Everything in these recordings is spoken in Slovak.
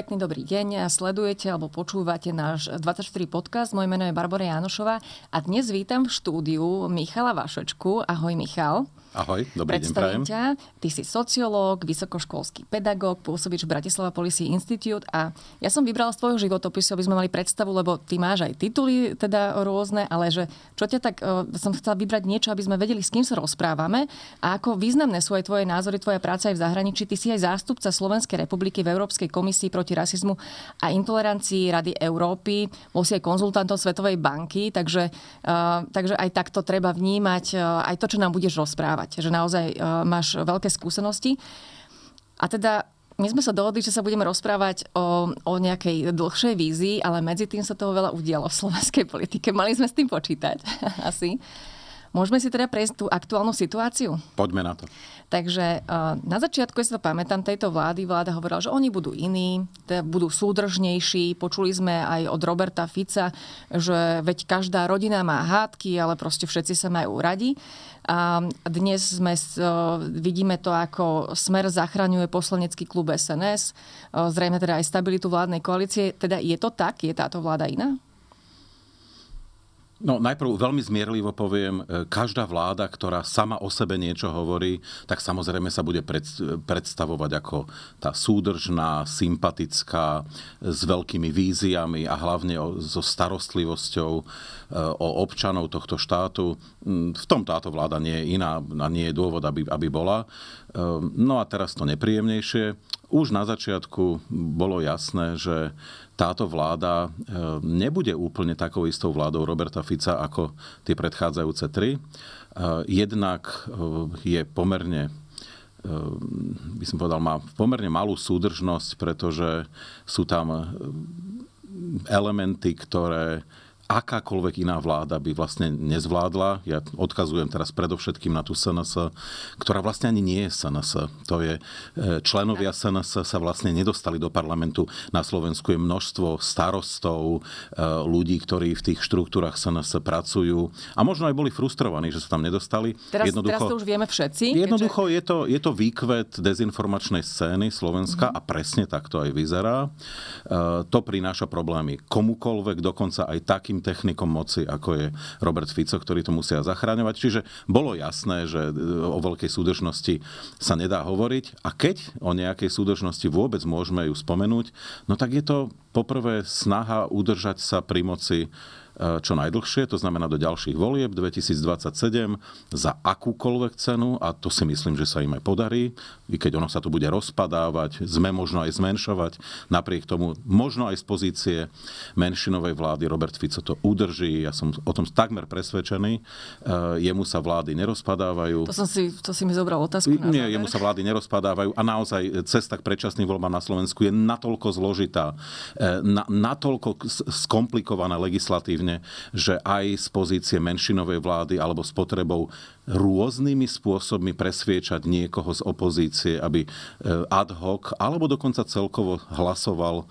Pekný dobrý deň, sledujete alebo počúvate náš 24 podcast. Moje meno je Barbara Jánošová a dnes vítam v štúdiu Michala Vašečku. Ahoj Michal. Ahoj, dobrý deň, prajem. Ťa. Ty si sociológ, vysokoškolský pedagóg, pôsobíš v Bratislava Policy Institute a ja som vybral z tvojho životopisu, aby sme mali predstavu, lebo ty máš aj tituly teda rôzne, ale že čo ťa tak, uh, som chcela vybrať niečo, aby sme vedeli, s kým sa rozprávame a ako významné sú aj tvoje názory, tvoja práca aj v zahraničí. Ty si aj zástupca Slovenskej republiky v Európskej komisii proti rasizmu a intolerancii Rady Európy, bol si aj konzultantom Svetovej banky, takže, uh, takže aj takto treba vnímať uh, aj to, čo nám budeš rozprávať rozprávať, že naozaj e, máš veľké skúsenosti. A teda my sme sa dohodli, že sa budeme rozprávať o, o nejakej dlhšej vízii, ale medzi tým sa toho veľa udialo v slovenskej politike. Mali sme s tým počítať asi. Môžeme si teda prejsť tú aktuálnu situáciu? Poďme na to. Takže e, na začiatku, ja si to pamätám, tejto vlády, vláda hovorila, že oni budú iní, teda budú súdržnejší. Počuli sme aj od Roberta Fica, že veď každá rodina má hádky, ale proste všetci sa majú radi. A dnes sme, vidíme to, ako Smer zachraňuje poslanecký klub SNS, zrejme teda aj stabilitu vládnej koalície. Teda je to tak? Je táto vláda iná? No najprv veľmi zmierlivo poviem, e, každá vláda, ktorá sama o sebe niečo hovorí, tak samozrejme sa bude predstavovať ako tá súdržná, sympatická, s veľkými víziami a hlavne so starostlivosťou e, o občanov tohto štátu. Mm, v tom táto vláda nie je iná a nie je dôvod, aby, aby bola. E, no a teraz to nepríjemnejšie. Už na začiatku bolo jasné, že táto vláda e, nebude úplne takou istou vládou Roberta Fica ako tie predchádzajúce tri. E, jednak e, je pomerne by som povedal, má pomerne malú súdržnosť, pretože sú tam elementy, ktoré akákoľvek iná vláda by vlastne nezvládla. Ja odkazujem teraz predovšetkým na tú SNS, ktorá vlastne ani nie je SNS. To je, e, členovia SNS sa vlastne nedostali do parlamentu. Na Slovensku je množstvo starostov, e, ľudí, ktorí v tých štruktúrach SNS pracujú a možno aj boli frustrovaní, že sa tam nedostali. Teraz, jednoducho, teraz to už vieme všetci. Jednoducho keďže... je, to, je to výkvet dezinformačnej scény Slovenska mm-hmm. a presne tak to aj vyzerá. E, to prináša problémy komukolvek, dokonca aj takým technikom moci, ako je Robert Fico, ktorí to musia zachráňovať. Čiže bolo jasné, že e, o veľkej súdržnosti sa nedá hovoriť a keď o nejakej súdržnosti vôbec môžeme ju spomenúť, no tak je to poprvé snaha udržať sa pri moci e, čo najdlhšie, to znamená do ďalších volieb 2027 za akúkoľvek cenu a to si myslím, že sa im aj podarí i keď ono sa to bude rozpadávať, sme možno aj zmenšovať. Napriek tomu, možno aj z pozície menšinovej vlády Robert Fico to udrží. Ja som o tom takmer presvedčený. E, jemu sa vlády nerozpadávajú. To, som si, to si mi zobral otázku. Na Nie, záver. jemu sa vlády nerozpadávajú a naozaj e, cesta k predčasným voľbám na Slovensku je natoľko zložitá, e, natoľko skomplikovaná legislatívne, že aj z pozície menšinovej vlády alebo s potrebou rôznymi spôsobmi presviečať niekoho z opozície, aby eh, ad hoc alebo dokonca celkovo hlasoval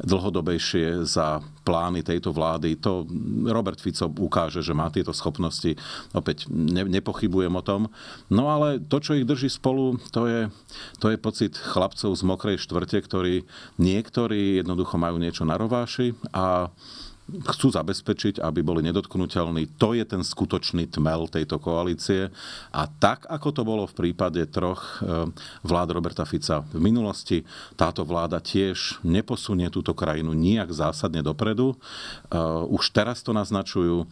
dlhodobejšie za plány tejto vlády. To Robert Fico ukáže, že má tieto schopnosti. Opäť ne, nepochybujem o tom. No ale to, čo ich drží spolu, to je, to je pocit chlapcov z mokrej štvrte, ktorí niektorí jednoducho majú niečo na rováši a chcú zabezpečiť, aby boli nedotknutelní. To je ten skutočný tmel tejto koalície. A tak, ako to bolo v prípade troch eh, vlád Roberta Fica v minulosti, táto vláda tiež neposunie túto krajinu nijak zásadne dopredu. Eh, už teraz to naznačujú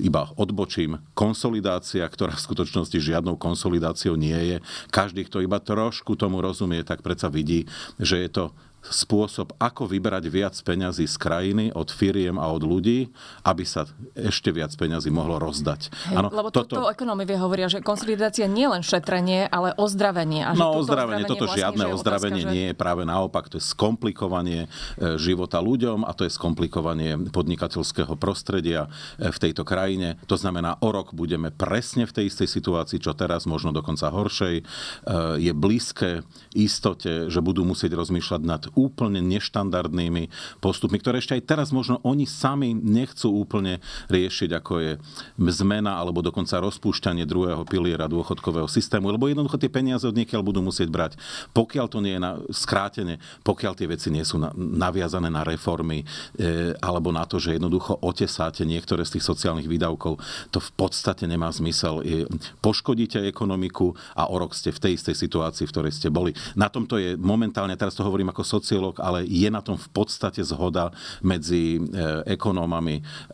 iba odbočím, konsolidácia, ktorá v skutočnosti žiadnou konsolidáciou nie je. Každý, kto iba trošku tomu rozumie, tak predsa vidí, že je to spôsob, ako vybrať viac peňazí z krajiny od firiem a od ľudí, aby sa ešte viac peňazí mohlo rozdať. Ano, Lebo toto, toto ekonomovia hovoria, že konsolidácia nie len šetrenie, ale ozdravenie. A že no ozdravenie, ozdravenie, toto vlastne, žiadne ozdravenie otázka, že... nie je práve naopak, to je skomplikovanie e, života ľuďom a to je skomplikovanie podnikateľského prostredia e, v tejto krajine. To znamená, o rok budeme presne v tej istej situácii, čo teraz, možno dokonca horšej. E, je blízke istote, že budú musieť rozmýšľať nad úplne neštandardnými postupmi, ktoré ešte aj teraz možno oni sami nechcú úplne riešiť, ako je zmena alebo dokonca rozpúšťanie druhého piliera dôchodkového systému, lebo jednoducho tie peniaze od niekiaľ budú musieť brať, pokiaľ to nie je na, skrátene, pokiaľ tie veci nie sú na, naviazané na reformy e, alebo na to, že jednoducho otesáte niektoré z tých sociálnych výdavkov, to v podstate nemá zmysel. E, poškodíte ekonomiku a o rok ste v tej istej situácii, v ktorej ste boli. Na tomto je momentálne, teraz to hovorím ako soci sociológ, ale je na tom v podstate zhoda medzi eh, ekonómami, eh,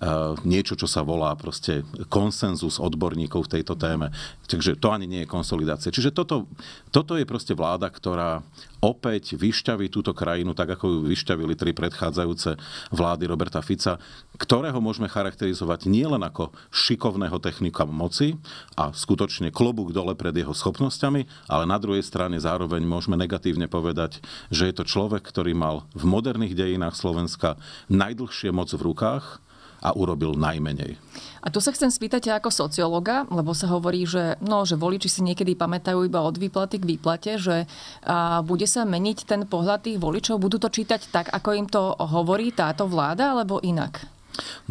niečo, čo sa volá proste konsenzus odborníkov v tejto téme. Takže to ani nie je konsolidácia. Čiže toto, toto je proste vláda, ktorá opäť vyšťaví túto krajinu, tak ako ju vyšťavili tri predchádzajúce vlády Roberta Fica, ktorého môžeme charakterizovať nielen ako šikovného technika moci a skutočne klobúk dole pred jeho schopnosťami, ale na druhej strane zároveň môžeme negatívne povedať, že je to človek, ktorý mal v moderných dejinách Slovenska najdlhšie moc v rukách, a urobil najmenej. A tu sa chcem spýtať ako sociológa, lebo sa hovorí, že, no, že voliči si niekedy pamätajú iba od výplaty k výplate, že a, bude sa meniť ten pohľad tých voličov, budú to čítať tak, ako im to hovorí táto vláda, alebo inak?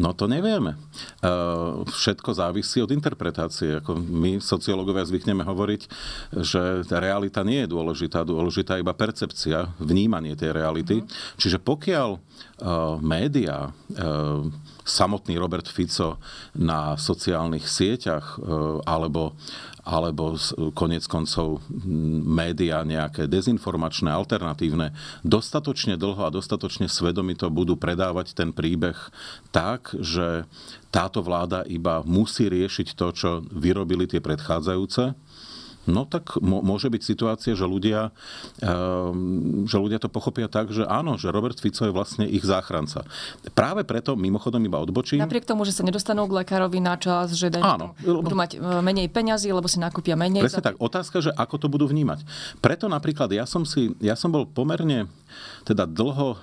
No to nevieme. E, všetko závisí od interpretácie. Ako my, sociológovia, zvykneme hovoriť, že tá realita nie je dôležitá, dôležitá je iba percepcia, vnímanie tej reality. Mm-hmm. Čiže pokiaľ uh, e, médiá uh, e, samotný Robert Fico na sociálnych sieťach e, alebo, alebo konec koncov médiá nejaké dezinformačné, alternatívne, dostatočne dlho a dostatočne svedomito budú predávať ten príbeh tak, že táto vláda iba musí riešiť to, čo vyrobili tie predchádzajúce No tak môže byť situácia, že ľudia, ehm, že ľudia to pochopia tak, že áno, že Robert Fico je vlastne ich záchranca. Práve preto, mimochodom iba odbočím. Napriek tomu, že sa nedostanú k lekárovi na čas, že dajú áno, tomu, budú mať e, menej peňazí, lebo si nakúpia menej. Presne za... tak. Otázka, že ako to budú vnímať. Preto napríklad ja som, si, ja som bol pomerne teda dlho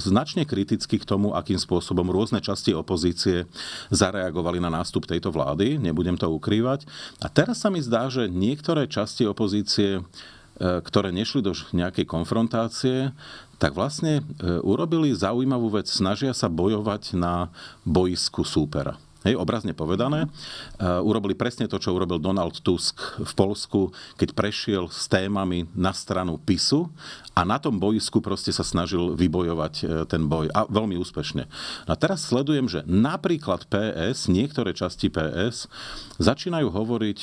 značne kriticky k tomu, akým spôsobom rôzne časti opozície zareagovali na nástup tejto vlády, nebudem to ukrývať. A teraz sa mi zdá, že niektoré časti opozície e, ktoré nešli do nejakej konfrontácie, tak vlastne e, urobili zaujímavú vec, snažia sa bojovať na boisku súpera hej, obrazne povedané. Mhm. Eh, urobili presne to, čo urobil Donald Tusk v Polsku, keď prešiel s témami na stranu PISu a na tom bojsku proste sa snažil vybojovať eh, ten boj. A veľmi úspešne. No a teraz sledujem, že napríklad PS, niektoré časti PS, začínajú hovoriť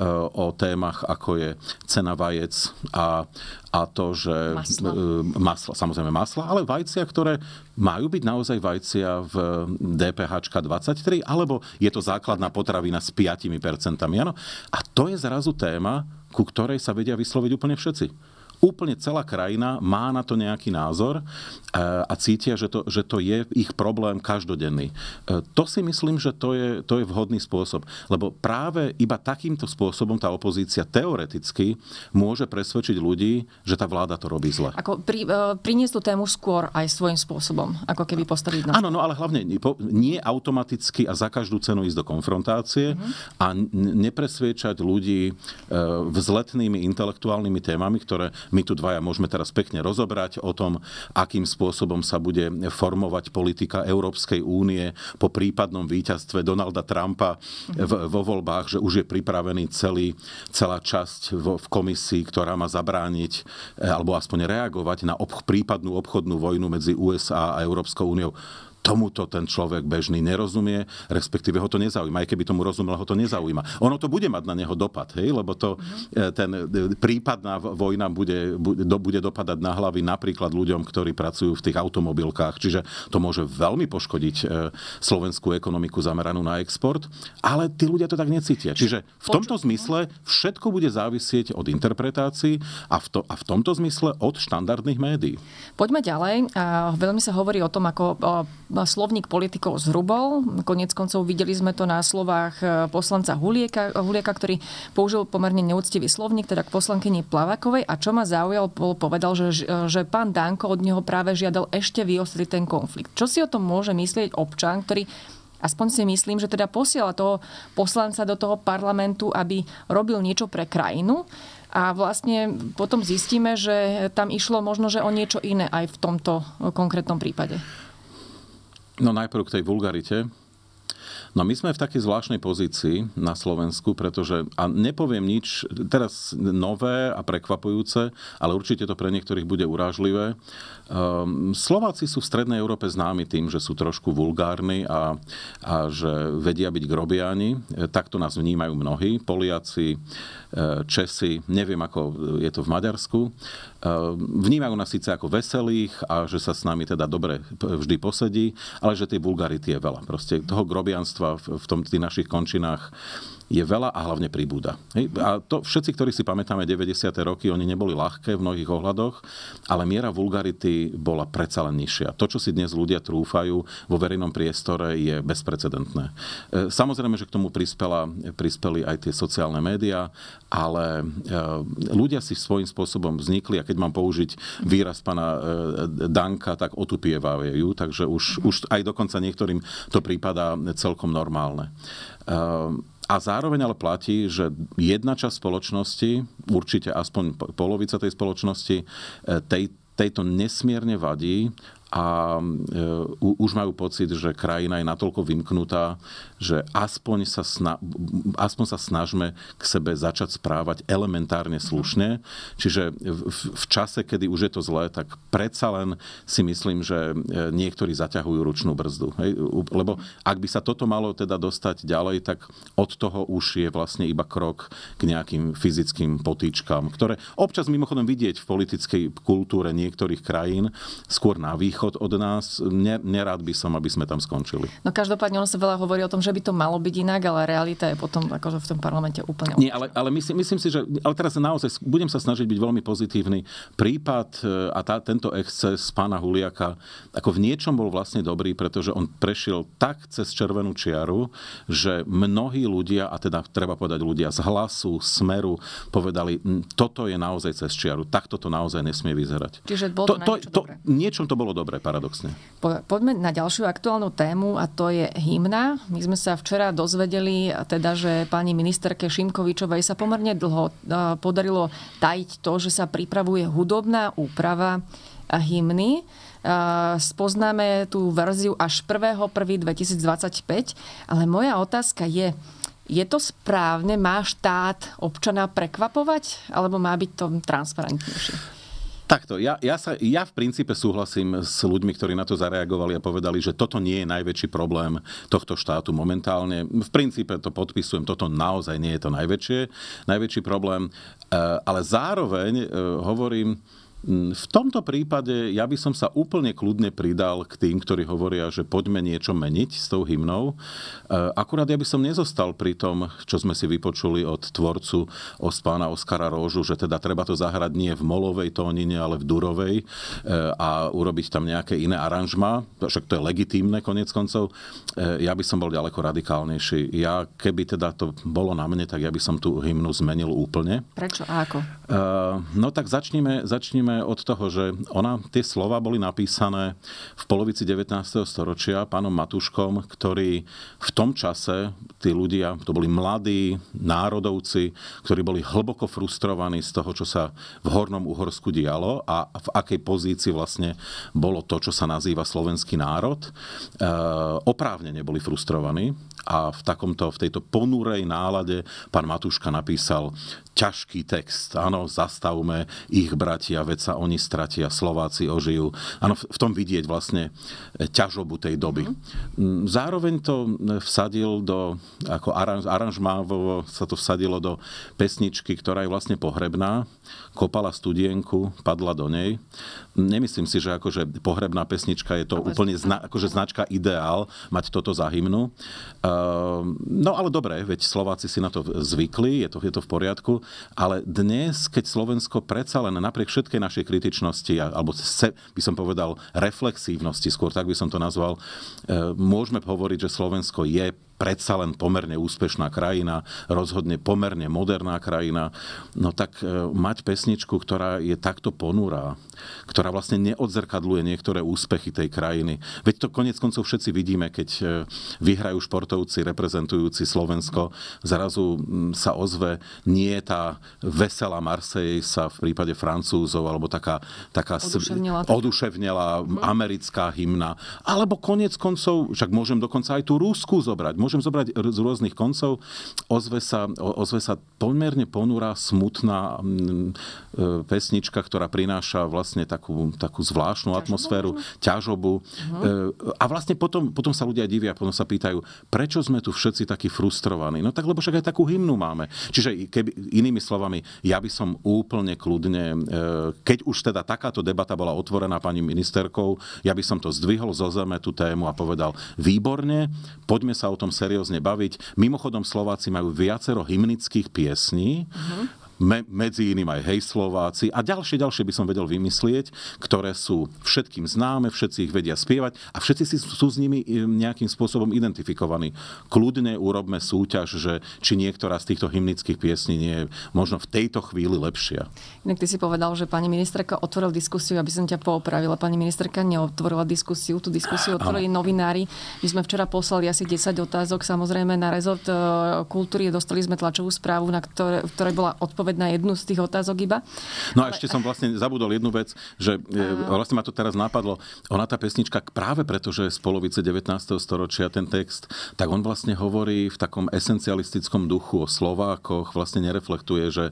E, o témach, ako je cena vajec a, a to, že masla. E, masla, samozrejme masla, ale vajcia, ktoré majú byť naozaj vajcia v DPH 23, alebo je to základná potravina s 5%. Ano? A to je zrazu téma, ku ktorej sa vedia vysloviť úplne všetci. Úplne celá krajina má na to nejaký názor e, a cítia, že to, že to je ich problém každodenný. E, to si myslím, že to je, to je vhodný spôsob. Lebo práve iba takýmto spôsobom tá opozícia teoreticky môže presvedčiť ľudí, že tá vláda to robí zle. Ako pri, e, priniesť tú tému skôr aj svojim spôsobom, ako keby postaviť na... Áno, no ale hlavne nie automaticky a za každú cenu ísť do konfrontácie mm-hmm. a nepresviečať ľudí vzletnými intelektuálnymi témami, ktoré my tu dvaja môžeme teraz pekne rozobrať o tom, akým spôsobom sa bude formovať politika Európskej únie po prípadnom víťazstve Donalda Trumpa v, mhm. vo voľbách, že už je pripravený celý, celá časť v, v komisii, ktorá má zabrániť eh, alebo aspoň reagovať na obch, prípadnú obchodnú vojnu medzi USA a Európskou úniou tomuto ten človek bežný nerozumie, respektíve ho to nezaujíma. Aj keby tomu rozumel, ho to nezaujíma. Ono to bude mať na neho dopad, hej? lebo to, mm-hmm. ten eh, prípadná vojna bude, bude, bude dopadať na hlavy napríklad ľuďom, ktorí pracujú v tých automobilkách. Čiže to môže veľmi poškodiť eh, slovenskú ekonomiku zameranú na export, ale tí ľudia to tak necítia. Čiže v tomto zmysle všetko bude závisieť od interpretácií a v, to, a v tomto zmysle od štandardných médií. Poďme ďalej. Veľmi sa hovorí o tom, ako slovník politikov zhrubol. Konec koncov videli sme to na slovách e, poslanca Hulieka, Hulieka ktorý použil pomerne neúctivý slovník, teda k poslankyni Plavakovej. A čo ma zaujal, bol, povedal, že, že pán Danko od neho práve žiadal ešte vyostriť ten konflikt. Čo si o tom môže myslieť občan, ktorý aspoň si myslím, že teda posiela toho poslanca do toho parlamentu, aby robil niečo pre krajinu. A vlastne potom zistíme, že tam išlo možno, že o niečo iné aj v tomto konkrétnom prípade. No najprv k tej vulgarite. No my sme v takej zvláštnej pozícii na Slovensku, pretože, a nepoviem nič teraz nové a prekvapujúce, ale určite to pre niektorých bude urážlivé. Ehm, Slováci sú v Strednej Európe známi tým, že sú trošku vulgárni a, a že vedia byť grobiani. E, Takto nás vnímajú mnohí. Poliaci, e, Česi, neviem ako je to v Maďarsku. Ehm, vnímajú nás síce ako veselých a že sa s nami teda dobre vždy posedí, ale že tej vulgarity je veľa. Proste toho grobianstva bohatstva v, v tom, tých našich končinách je veľa a hlavne pribúda. Hej? A to všetci, ktorí si pamätáme 90. roky, oni neboli ľahké v mnohých ohľadoch, ale miera vulgarity bola predsa len nižšia. To, čo si dnes ľudia trúfajú vo verejnom priestore, je bezprecedentné. E, samozrejme, že k tomu prispela, prispeli aj tie sociálne médiá, ale e, ľudia si svojím spôsobom vznikli a keď mám použiť výraz pána e, Danka, tak otupievajú, takže už, už aj dokonca niektorým to prípada celkom normálne. A zároveň ale platí, že jedna časť spoločnosti, určite aspoň polovica tej spoločnosti, e, tej, tejto nesmierne vadí a e, u, už majú pocit, že krajina je natoľko vymknutá, že aspoň sa, sna, aspoň sa snažme k sebe začať správať elementárne slušne. Čiže v, v čase, kedy už je to zlé, tak predsa len si myslím, že e, niektorí zaťahujú ručnú brzdu. Hej? Lebo ak by sa toto malo teda dostať ďalej, tak od toho už je vlastne iba krok k nejakým fyzickým potýčkám. ktoré občas mimochodom vidieť v politickej kultúre niektorých krajín, skôr na východ, odchod od nás, ne, nerád by som, aby sme tam skončili. No každopádne ono sa veľa hovorí o tom, že by to malo byť inak, ale realita je potom akože v tom parlamente úplne Nie, ale, ale myslím, myslím si, že ale teraz naozaj budem sa snažiť byť veľmi pozitívny. Prípad e, a tá, tento exces pána Huliaka ako v niečom bol vlastne dobrý, pretože on prešiel tak cez červenú čiaru, že mnohí ľudia, a teda treba povedať ľudia z hlasu, smeru, povedali, toto je naozaj cez čiaru, takto to naozaj nesmie vyzerať. Čiže bolo to, to, to, to, niečom to bolo dobré dobre, paradoxne. Po, poďme na ďalšiu aktuálnu tému a to je hymna. My sme sa včera dozvedeli, teda, že pani ministerke Šimkovičovej sa pomerne dlho e, podarilo tajiť to, že sa pripravuje hudobná úprava e, hymny. E, spoznáme tú verziu až 1.1.2025, ale moja otázka je, je to správne? Má štát občana prekvapovať? Alebo má byť to transparentnejšie? Takto, ja, ja, sa, ja v princípe súhlasím s ľuďmi, ktorí na to zareagovali a povedali, že toto nie je najväčší problém tohto štátu momentálne. V princípe to podpisujem, toto naozaj nie je to najväčšie, najväčší problém, eh, ale zároveň eh, hovorím, Mm, v tomto prípade ja by som sa úplne kľudne pridal k tým, ktorí hovoria, že poďme niečo meniť s tou hymnou. E, akurát ja by som nezostal pri tom, čo sme si vypočuli od tvorcu od pána Oskara Róžu, že teda treba to zahrať nie v molovej tónine, ale v durovej e, a urobiť tam nejaké iné aranžma. Však to je legitímne konec koncov. E, ja by som bol ďaleko radikálnejší. Ja, keby teda to bolo na mne, tak ja by som tú hymnu zmenil úplne. Prečo a ako? No tak začnime, začnime začneme od toho, že ona, tie slova boli napísané v polovici 19. storočia pánom Matuškom, ktorý v tom čase, tí ľudia, to boli mladí národovci, ktorí boli hlboko frustrovaní z toho, čo sa v Hornom Uhorsku dialo a v akej pozícii vlastne bolo to, čo sa nazýva slovenský národ. E, oprávne neboli frustrovaní a v, takomto, v tejto ponúrej nálade pán Matuška napísal ťažký text. Áno, zastavme ich bratia, veď sa oni stratia, Slováci ožijú. Áno, v tom vidieť vlastne e, ťažobu tej doby. Mm, zároveň to e, vsadil do, ako aranž, sa to vsadilo do pesničky, ktorá je vlastne pohrebná, kopala studienku, padla do nej. Nemyslím si, že akože pohrebná pesnička je to no, úplne zna, akože značka ideál mať toto za hymnu. Uh, no ale dobre, veď Slováci si na to zvykli, je to, je to v poriadku, ale dnes, keď Slovensko predsa len napriek všetkej našej kritičnosti, alebo se, by som povedal reflexívnosti, skôr tak by som to nazval, uh, môžeme hovoriť, že Slovensko je predsa len pomerne úspešná krajina, rozhodne pomerne moderná krajina, no tak e, mať pesničku, ktorá je takto ponurá, ktorá vlastne neodzrkadluje niektoré úspechy tej krajiny. Veď to konec koncov všetci vidíme, keď e, vyhrajú športovci reprezentujúci Slovensko, zrazu sa ozve nie je tá veselá Marseille sa v prípade Francúzov, alebo taká, taká oduševnela, oduševnela mhm. americká hymna, alebo konec koncov, však môžem dokonca aj tú Rusku zobrať, môžem zobrať z rôznych koncov. Ozve sa, ozve sa pomerne ponurá, smutná mm, e, pesnička, ktorá prináša vlastne takú, takú zvláštnu ťažobu atmosféru, ťažobu. Uh-huh. A vlastne potom, potom sa ľudia divia, potom sa pýtajú, prečo sme tu všetci takí frustrovaní? No tak, lebo však aj takú hymnu máme. Čiže keby, inými slovami, ja by som úplne kľudne, e, keď už teda takáto debata bola otvorená pani ministerkou, ja by som to zdvihol zo zeme, tú tému a povedal, výborne, poďme sa o tom seriózne baviť. Mimochodom, Slováci majú viacero hymnických piesní, uh-huh me, medzi iným aj Hej Slováci a ďalšie, ďalšie by som vedel vymyslieť, ktoré sú všetkým známe, všetci ich vedia spievať a všetci si, sú s nimi e, nejakým spôsobom identifikovaní. Kľudne urobme súťaž, že či niektorá z týchto hymnických piesní nie je možno v tejto chvíli lepšia. Inak ty si povedal, že pani ministerka otvoril diskusiu, aby som ťa poopravila. Pani ministerka neotvorila diskusiu, tú diskusiu otvorili Áno. novinári. My sme včera poslali asi 10 otázok samozrejme na rezort e, kultúry, dostali sme tlačovú správu, na ktoré, bola odpoveď odpoveď na jednu z tých otázok iba. No a Ale... ešte som vlastne zabudol jednu vec, že a... E, vlastne ma to teraz napadlo. Ona tá pesnička práve preto, že je z polovice 19. storočia ten text, tak on vlastne hovorí v takom esencialistickom duchu o Slovákoch, vlastne nereflektuje, že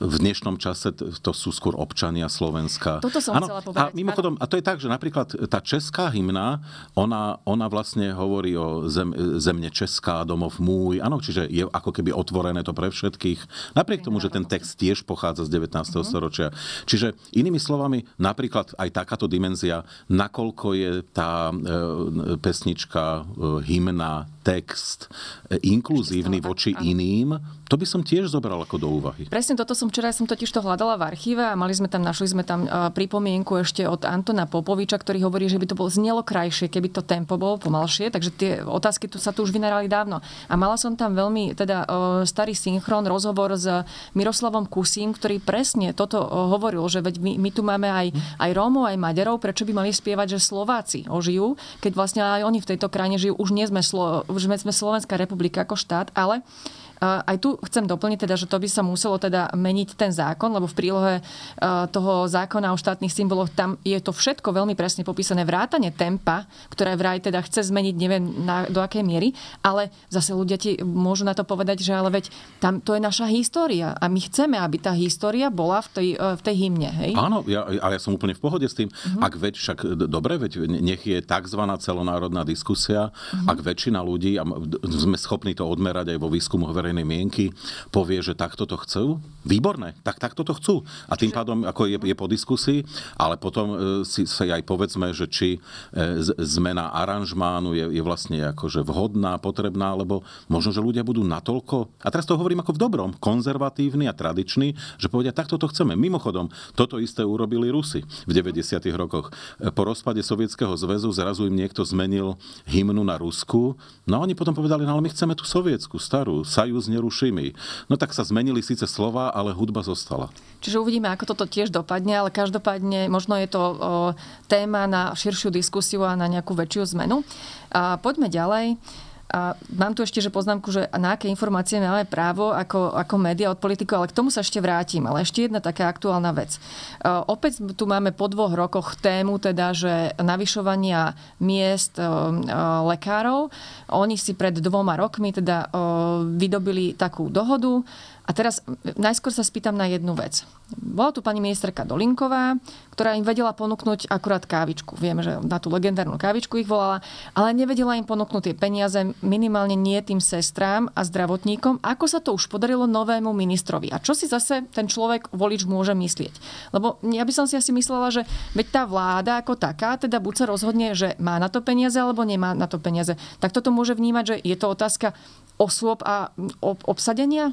v dnešnom čase to sú skôr občania Slovenska. Toto som ano, chcela povedať. A mimochodom, a to je tak, že napríklad tá česká hymna, ona, ona vlastne hovorí o zem, zemne Česká, domov môj, áno, čiže je ako keby otvorené to pre všetkých. Napriek tomu, že ten text tiež pochádza z 19. Mm-hmm. storočia. Čiže inými slovami, napríklad aj takáto dimenzia, nakoľko je tá e, e pesnička, e, hymna, text e, inkluzívny voči iným, to by som tiež zobral ako do úvahy. Presne toto som včera, ja som totiž to hľadala v archíve a mali sme tam, našli sme tam e, pripomienku ešte od Antona Popoviča, ktorý hovorí, že by to bolo znelo krajšie, keby to tempo bolo pomalšie, takže tie otázky tu sa tu už vynerali dávno. A mala som tam veľmi teda e, starý synchron, rozhovor s Miroslavom Kusím, ktorý presne toto hovoril, že veď my, my tu máme aj, aj Rómov, aj Maďarov, prečo by mali spievať, že Slováci ožijú, keď vlastne aj oni v tejto krajine žijú, už nie sme Slo- už sme Slovenská republika ako štát, ale aj tu chcem doplniť teda, že to by sa muselo teda meniť ten zákon, lebo v prílohe e, toho zákona o štátnych symboloch tam je to všetko veľmi presne popísané vrátane tempa, ktoré vraj teda chce zmeniť, neviem na, do akej miery, ale zase ľudia ti môžu na to povedať, že ale veď tam to je naša história a my chceme, aby tá história bola v tej, e, v tej hymne. Hej? Áno, ja, ale ja som úplne v pohode s tým. Uh-huh. Ak veď, však dobre, veď nech je tzv. celonárodná diskusia, uh-huh. ak väčšina ľudí, a sme schopní to odmerať aj vo výskumoch verejnej mienky povie, že takto to chcú, výborné, tak takto to chcú. A tým pádom ako je, je po diskusii, ale potom e, si, si aj povedzme, že či e, zmena aranžmánu je, je vlastne akože vhodná, potrebná, lebo možno, že ľudia budú natoľko, a teraz to hovorím ako v dobrom, konzervatívny a tradičný, že povedia, takto to chceme. Mimochodom, toto isté urobili Rusi v 90. rokoch. E, po rozpade Sovietskeho zväzu zrazu im niekto zmenil hymnu na Rusku, no oni potom povedali, no ale my chceme tú sovietskú starú, saju s nerušimi. No tak sa zmenili síce slova, ale hudba zostala. Čiže uvidíme, ako toto tiež dopadne, ale každopádne možno je to o, téma na širšiu diskusiu a na nejakú väčšiu zmenu. A poďme ďalej. A mám tu ešte že poznámku, že na aké informácie máme právo ako, ako média od politikov, ale k tomu sa ešte vrátim. Ale ešte jedna taká aktuálna vec. E, opäť tu máme po dvoch rokoch tému, teda, že navyšovania miest e, e, lekárov. Oni si pred dvoma rokmi teda vydobili takú dohodu, a teraz najskôr sa spýtam na jednu vec. Bola tu pani ministerka Dolinková, ktorá im vedela ponúknuť akurát kávičku. Viem, že na tú legendárnu kávičku ich volala, ale nevedela im ponúknuť tie peniaze minimálne nie tým sestrám a zdravotníkom, ako sa to už podarilo novému ministrovi. A čo si zase ten človek, volič, môže myslieť? Lebo ja by som si asi myslela, že veď tá vláda ako taká, teda buď sa rozhodne, že má na to peniaze alebo nemá na to peniaze. Tak toto môže vnímať, že je to otázka osôb a obsadenia?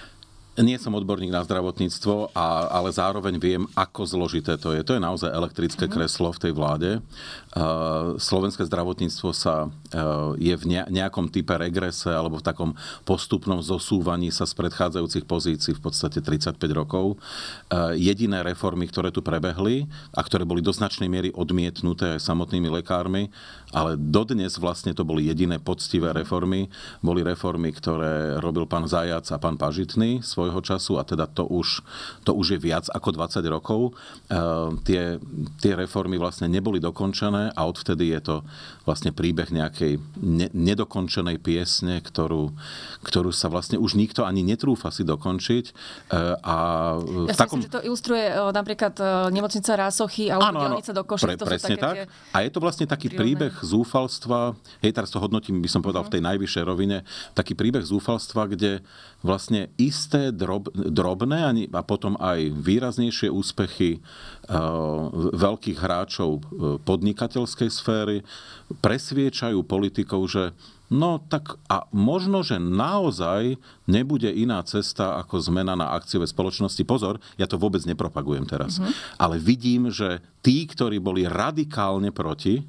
nie som odborník na zdravotníctvo, a, ale zároveň viem, ako zložité to je. To je naozaj elektrické mhm. kreslo v tej vláde. E, slovenské zdravotníctvo sa e, je v nejakom type regrese alebo v takom postupnom zosúvaní sa z predchádzajúcich pozícií v podstate 35 rokov. E, jediné reformy, ktoré tu prebehli a ktoré boli do značnej miery odmietnuté aj samotnými lekármi, ale dodnes vlastne to boli jediné poctivé mhm. reformy. Boli reformy, ktoré robil pán Zajac a pán Pažitný svojho času, a teda to už, to už je viac ako 20 rokov, eh, tie, tie reformy vlastne neboli dokončené a odvtedy je to vlastne príbeh nejakej ne, nedokončenej piesne, ktorú, ktorú sa vlastne už nikto ani netrúfa si dokončiť. Eh, a v ja takom... myslím, že to ilustruje eh, napríklad nemocnica Rásochy a áno, do Košic. Pre, to presne tak. Tie... A je to vlastne taký príbeh zúfalstva, hej, teraz to hodnotím, by som povedal, mm. v tej mhm. najvyššej rovine, taký príbeh zúfalstva, kde vlastne isté drob, drobné a, a potom aj výraznejšie úspechy eh, veľkých hráčov eh, podnikateľskej sféry presviečajú politikov, že No tak a možno, že naozaj nebude iná cesta ako zmena na akciové spoločnosti. Pozor, ja to vôbec nepropagujem teraz. Mm-hmm. Ale vidím, že tí, ktorí boli radikálne proti,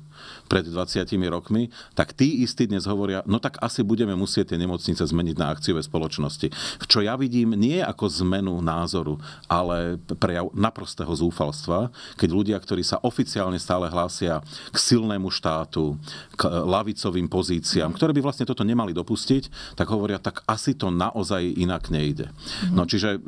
pred 20 rokmi, tak tí istí dnes hovoria, no tak asi budeme musieť tie nemocnice zmeniť na akciové spoločnosti. Čo ja vidím nie ako zmenu názoru, ale prejav naprostého zúfalstva, keď ľudia, ktorí sa oficiálne stále hlásia k silnému štátu, k lavicovým pozíciám, ktoré by vlastne toto nemali dopustiť, tak hovoria, tak asi to naozaj inak nejde. Mhm. No čiže e,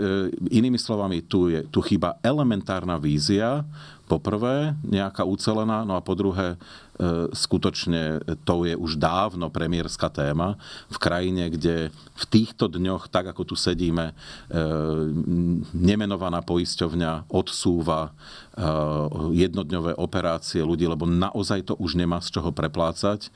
inými slovami, tu, je, tu chyba elementárna vízia, po prvé nejaká ucelená, no a po druhé E, skutočne to je už dávno premiérska téma v krajine, kde v týchto dňoch, tak ako tu sedíme, e, nemenovaná poisťovňa odsúva e, jednodňové operácie ľudí, lebo naozaj to už nemá z čoho preplácať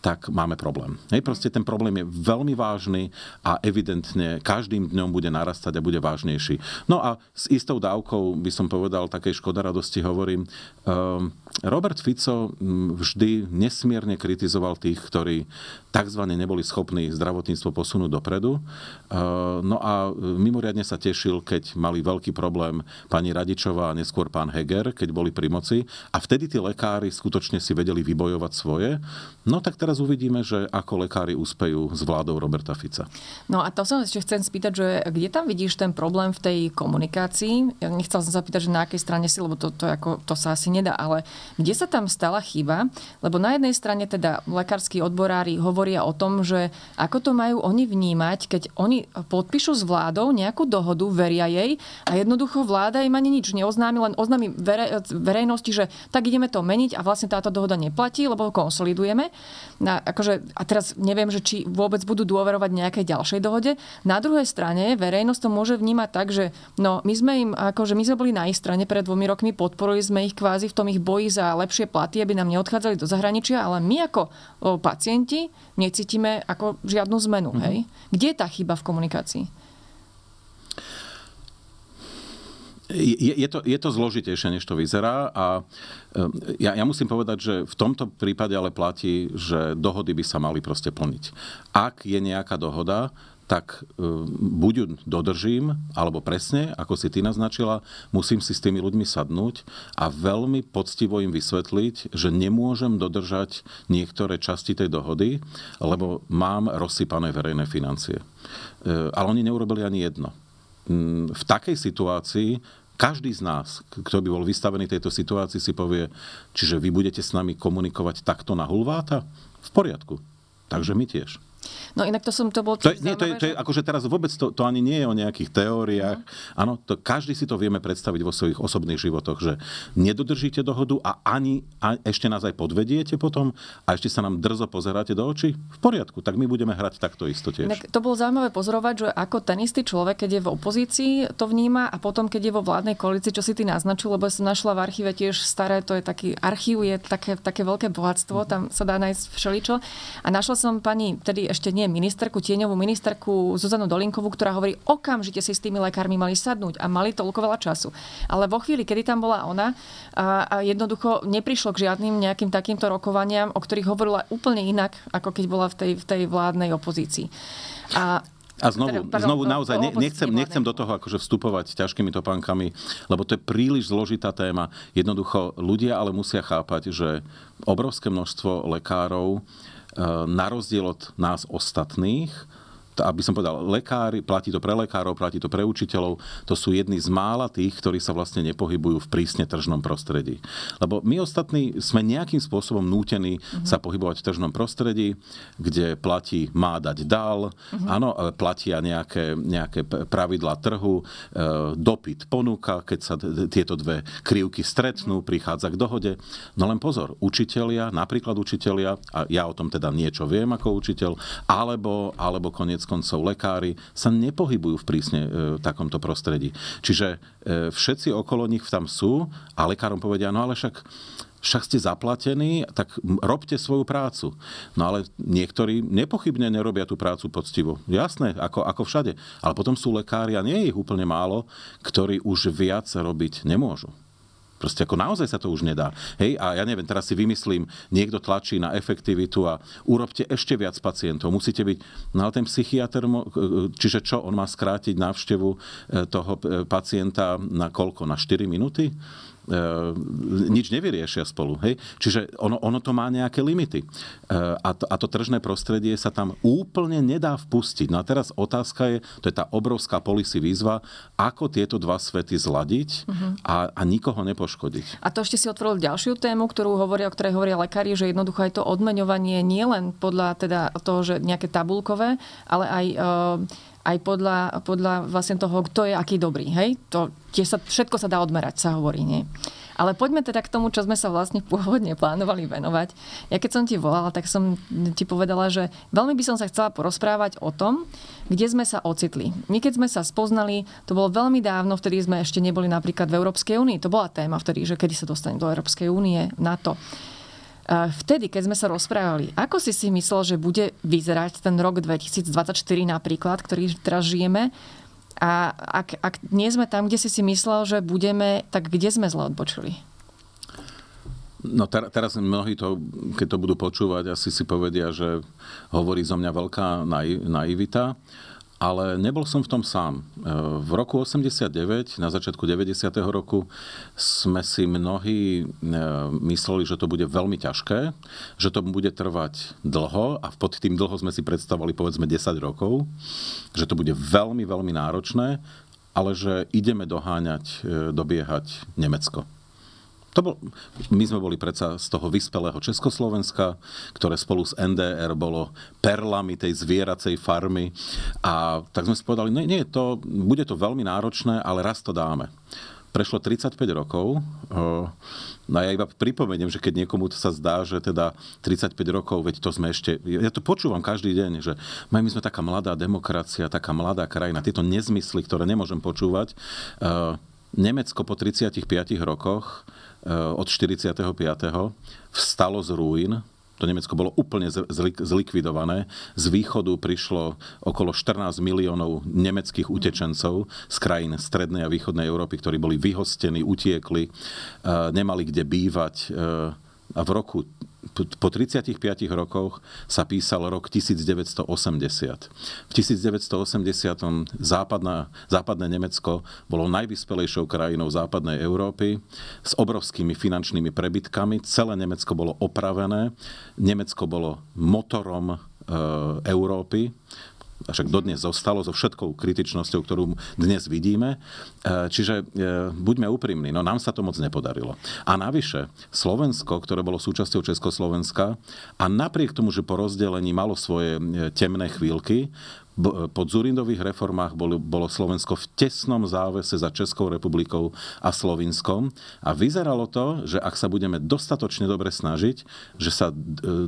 tak máme problém. Hej, proste ten problém je veľmi vážny a evidentne každým dňom bude narastať a bude vážnejší. No a s istou dávkou, by som povedal, takej škoda radosti hovorím, ehm, Robert Fico mm, vždy nesmierne kritizoval tých, ktorí tzv. neboli schopní zdravotníctvo posunúť dopredu. E, no a e, mimoriadne sa tešil, keď mali veľký problém pani Radičová a neskôr pán Heger, keď boli pri moci. A vtedy tí lekári skutočne si vedeli vybojovať svoje. No tak teraz uvidíme, že ako lekári úspejú s vládou Roberta Fica. No a to som ešte chcem spýtať, že kde tam vidíš ten problém v tej komunikácii? Ja nechcel som sa pýtať, že na akej strane si, lebo to, to, ako, to sa asi nedá, ale kde sa tam stala chyba? Lebo na jednej strane teda lekársky odborári hovoria o tom, že ako to majú oni vnímať, keď oni podpíšu s vládou nejakú dohodu, veria jej a jednoducho vláda im ani nič neoznámi, len oznámi verejnosti, že tak ideme to meniť a vlastne táto dohoda neplatí, lebo konsolidujeme. Na, akože, a teraz neviem, že či vôbec budú dôverovať nejakej ďalšej dohode. Na druhej strane verejnosť to môže vnímať tak, že no, my sme im, akože my sme boli na ich strane pred dvomi rokmi, podporili sme ich kvázi v tom ich boji za lepšie platy, aby nám neodchádzali do zahraničia, ale my ako pacienti necítime ako žiadnu zmenu. Mm-hmm. Hej? Kde je tá chyba v komunikácii? Je, je, to, je to zložitejšie, než to vyzerá a e, ja, ja musím povedať, že v tomto prípade ale platí, že dohody by sa mali proste plniť. Ak je nejaká dohoda, tak e, buď dodržím, alebo presne, ako si ty naznačila, musím si s tými ľuďmi sadnúť a veľmi poctivo im vysvetliť, že nemôžem dodržať niektoré časti tej dohody, lebo mám rozsypané verejné financie. E, ale oni neurobili ani jedno. Mm, v takej situácii každý z nás, kto by bol vystavený tejto situácii, si povie, čiže vy budete s nami komunikovať takto na hulváta? V poriadku. Takže my tiež. No inak to som to bol... To, je, nie, to je, to je, akože teraz vôbec to, to ani nie je o nejakých teóriách. Mhm. Áno, mm. každý si to vieme predstaviť vo svojich osobných životoch, že nedodržíte dohodu a ani a ešte nás aj podvediete potom a ešte sa nám drzo pozeráte do očí. V poriadku, tak my budeme hrať takto isto tiež. Inak to bolo zaujímavé pozorovať, že ako ten istý človek, keď je v opozícii, to vníma a potom, keď je vo vládnej koalícii, čo si ty naznačil, lebo som našla v archíve tiež staré, to je taký archív, je také, také veľké bohatstvo, mhm. tam sa dá nájsť všeličo. A našla som pani, tedy ešte nie ministerku, tieňovú ministerku Zuzanu Dolinkovú, ktorá hovorí, okamžite si s tými lekármi mali sadnúť a mali toľko veľa času. Ale vo chvíli, kedy tam bola ona, a, a jednoducho neprišlo k žiadnym nejakým takýmto rokovaniam, o ktorých hovorila úplne inak, ako keď bola v tej, v tej vládnej opozícii. A a znovu, teda, pardon, znovu naozaj ne, nechcem, nechcem do toho akože vstupovať ťažkými topánkami, lebo to je príliš zložitá téma. Jednoducho ľudia ale musia chápať, že obrovské množstvo lekárov uh, na rozdiel od nás ostatných aby som povedal, lekári, platí to pre lekárov, platí to pre učiteľov, to sú jedni z mála tých, ktorí sa vlastne nepohybujú v prísne tržnom prostredí. Lebo my ostatní sme nejakým spôsobom nútení uh-huh. sa pohybovať v tržnom prostredí, kde platí má dať dal, uh-huh. áno, platia nejaké, nejaké pravidla trhu, e, dopyt, ponuka, keď sa tieto dve krivky stretnú, prichádza k dohode. No len pozor, učitelia, napríklad učitelia, a ja o tom teda niečo viem ako učiteľ, alebo, alebo koniec konec koncov lekári, sa nepohybujú v prísne v e, takomto prostredí. Čiže e, všetci okolo nich tam sú a lekárom povedia, no ale však však ste zaplatení, tak robte svoju prácu. No ale niektorí nepochybne nerobia tú prácu poctivo. Jasné, ako, ako všade. Ale potom sú lekári, a nie je ich úplne málo, ktorí už viac robiť nemôžu proste ako naozaj sa to už nedá. Hej, a ja neviem, teraz si vymyslím, niekto tlačí na efektivitu a urobte ešte viac pacientov. Musíte byť, no ale ten psychiatr, e, e, čiže čo, on má skrátiť návštevu e, toho pacienta na koľko? Na 4 minúty? E, nič nevyriešia spolu. Hej? Čiže ono, ono to má nejaké limity. E, a, to, a to tržné prostredie sa tam úplne nedá vpustiť. No a teraz otázka je, to je tá obrovská policy výzva, ako tieto dva svety zladiť uh-huh. a, a nikoho nepoškodiť. A to ešte si otvoril ďalšiu tému, ktorú hovoria, o ktorej hovoria lekári, že jednoducho aj to odmeňovanie nie len podľa teda toho, že nejaké tabulkové, ale aj Uh, aj podľa, podľa vlastne toho, kto je aký dobrý. Hej? To, tie sa, všetko sa dá odmerať, sa hovorí, nie? Ale poďme teda k tomu, čo sme sa vlastne pôvodne plánovali venovať. Ja keď som ti volala, tak som ti povedala, že veľmi by som sa chcela porozprávať o tom, kde sme sa ocitli. My keď sme sa spoznali, to bolo veľmi dávno, vtedy sme ešte neboli napríklad v Európskej únii. To bola téma vtedy, že kedy sa dostane do Európskej únie, NATO. Vtedy, keď sme sa rozprávali, ako si si myslel, že bude vyzerať ten rok 2024 napríklad, ktorý teraz žijeme, a ak, ak nie sme tam, kde si si myslel, že budeme, tak kde sme zle odbočili? No ter- teraz mnohí to, keď to budú počúvať, asi si povedia, že hovorí zo mňa veľká naiv- naivita. Ale nebol som v tom sám. E, v roku 89, na začiatku 90. roku, sme si mnohí e, mysleli, že to bude veľmi ťažké, že to bude trvať dlho a pod tým dlho sme si predstavovali povedzme 10 rokov, že to bude veľmi, veľmi náročné, ale že ideme doháňať, e, dobiehať Nemecko. To bol, my sme boli predsa z toho vyspelého Československa, ktoré spolu s NDR bolo perlami tej zvieracej farmy. A tak sme si povedali, nie, nie, to, bude to veľmi náročné, ale raz to dáme. Prešlo 35 rokov. Eh, no ja iba pripomeniem, že keď niekomu to sa zdá, že teda 35 rokov, veď to sme ešte... Ja to počúvam každý deň, že my sme taká mladá demokracia, taká mladá krajina. Tieto nezmysly, ktoré nemôžem počúvať. Eh, Nemecko po 35 rokoch Eh, od 45. vstalo z ruín, to Nemecko bolo úplne zlikvidované. Z východu prišlo okolo 14 miliónov nemeckých utečencov z krajín strednej a východnej Európy, ktorí boli vyhostení, utiekli, eh, nemali kde bývať. Eh, a v roku po 35 rokoch sa písal rok 1980. V 1980 západná, západné Nemecko bolo najvyspelejšou krajinou západnej Európy s obrovskými finančnými prebytkami. Celé Nemecko bolo opravené. Nemecko bolo motorom e, Európy a však dodnes zostalo so všetkou kritičnosťou, ktorú dnes vidíme. E, čiže e, buďme úprimní, no nám sa to moc nepodarilo. A navyše, Slovensko, ktoré bolo súčasťou Československa a napriek tomu, že po rozdelení malo svoje e, temné chvíľky, po Zurindových reformách bolo, bolo Slovensko v tesnom závese za Českou republikou a Slovinskom a vyzeralo to, že ak sa budeme dostatočne dobre snažiť, že sa e,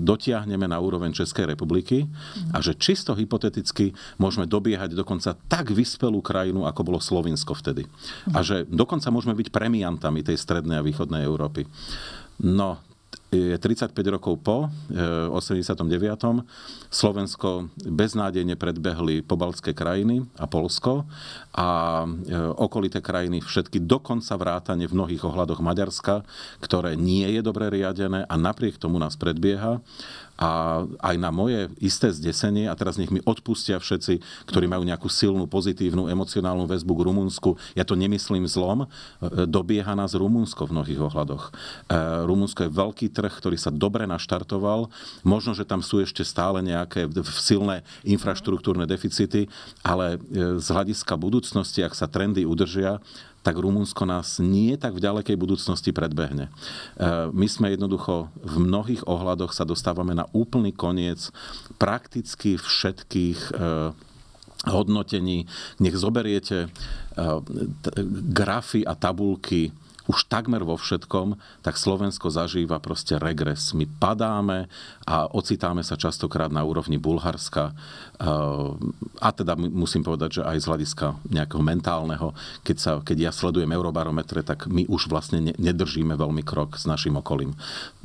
dotiahneme na úroveň Českej republiky a že čisto hypoteticky môžeme dobiehať dokonca tak vyspelú krajinu, ako bolo Slovinsko vtedy. A že dokonca môžeme byť premiantami tej strednej a východnej Európy. No, je 35 rokov po 89. Eh, Slovensko beznádejne predbehli pobaltské krajiny a Polsko a eh, okolité krajiny všetky dokonca vrátane v mnohých ohľadoch Maďarska, ktoré nie je dobre riadené a napriek tomu nás predbieha a aj na moje isté zdesenie, a teraz nech mi odpustia všetci, ktorí majú nejakú silnú, pozitívnu, emocionálnu väzbu k Rumunsku, ja to nemyslím zlom, e, dobieha nás Rumunsko v mnohých ohľadoch. E, Rumunsko je veľký trh, ktorý sa dobre naštartoval, možno, že tam sú ešte stále nejaké silné infraštruktúrne deficity, ale e, z hľadiska budúcnosti, ak sa trendy udržia, tak Rumunsko nás nie tak v ďalekej budúcnosti predbehne. E, my sme jednoducho v mnohých ohľadoch sa dostávame na úplný koniec prakticky všetkých e, hodnotení. Nech zoberiete e, grafy a tabulky už takmer vo všetkom, tak Slovensko zažíva proste regres. My padáme a ocitáme sa častokrát na úrovni Bulharska. Eh, a teda musím povedať, že aj z hľadiska nejakého mentálneho, keď, sa, keď ja sledujem Eurobarometre, tak my už vlastne nedržíme veľmi krok s našim okolím.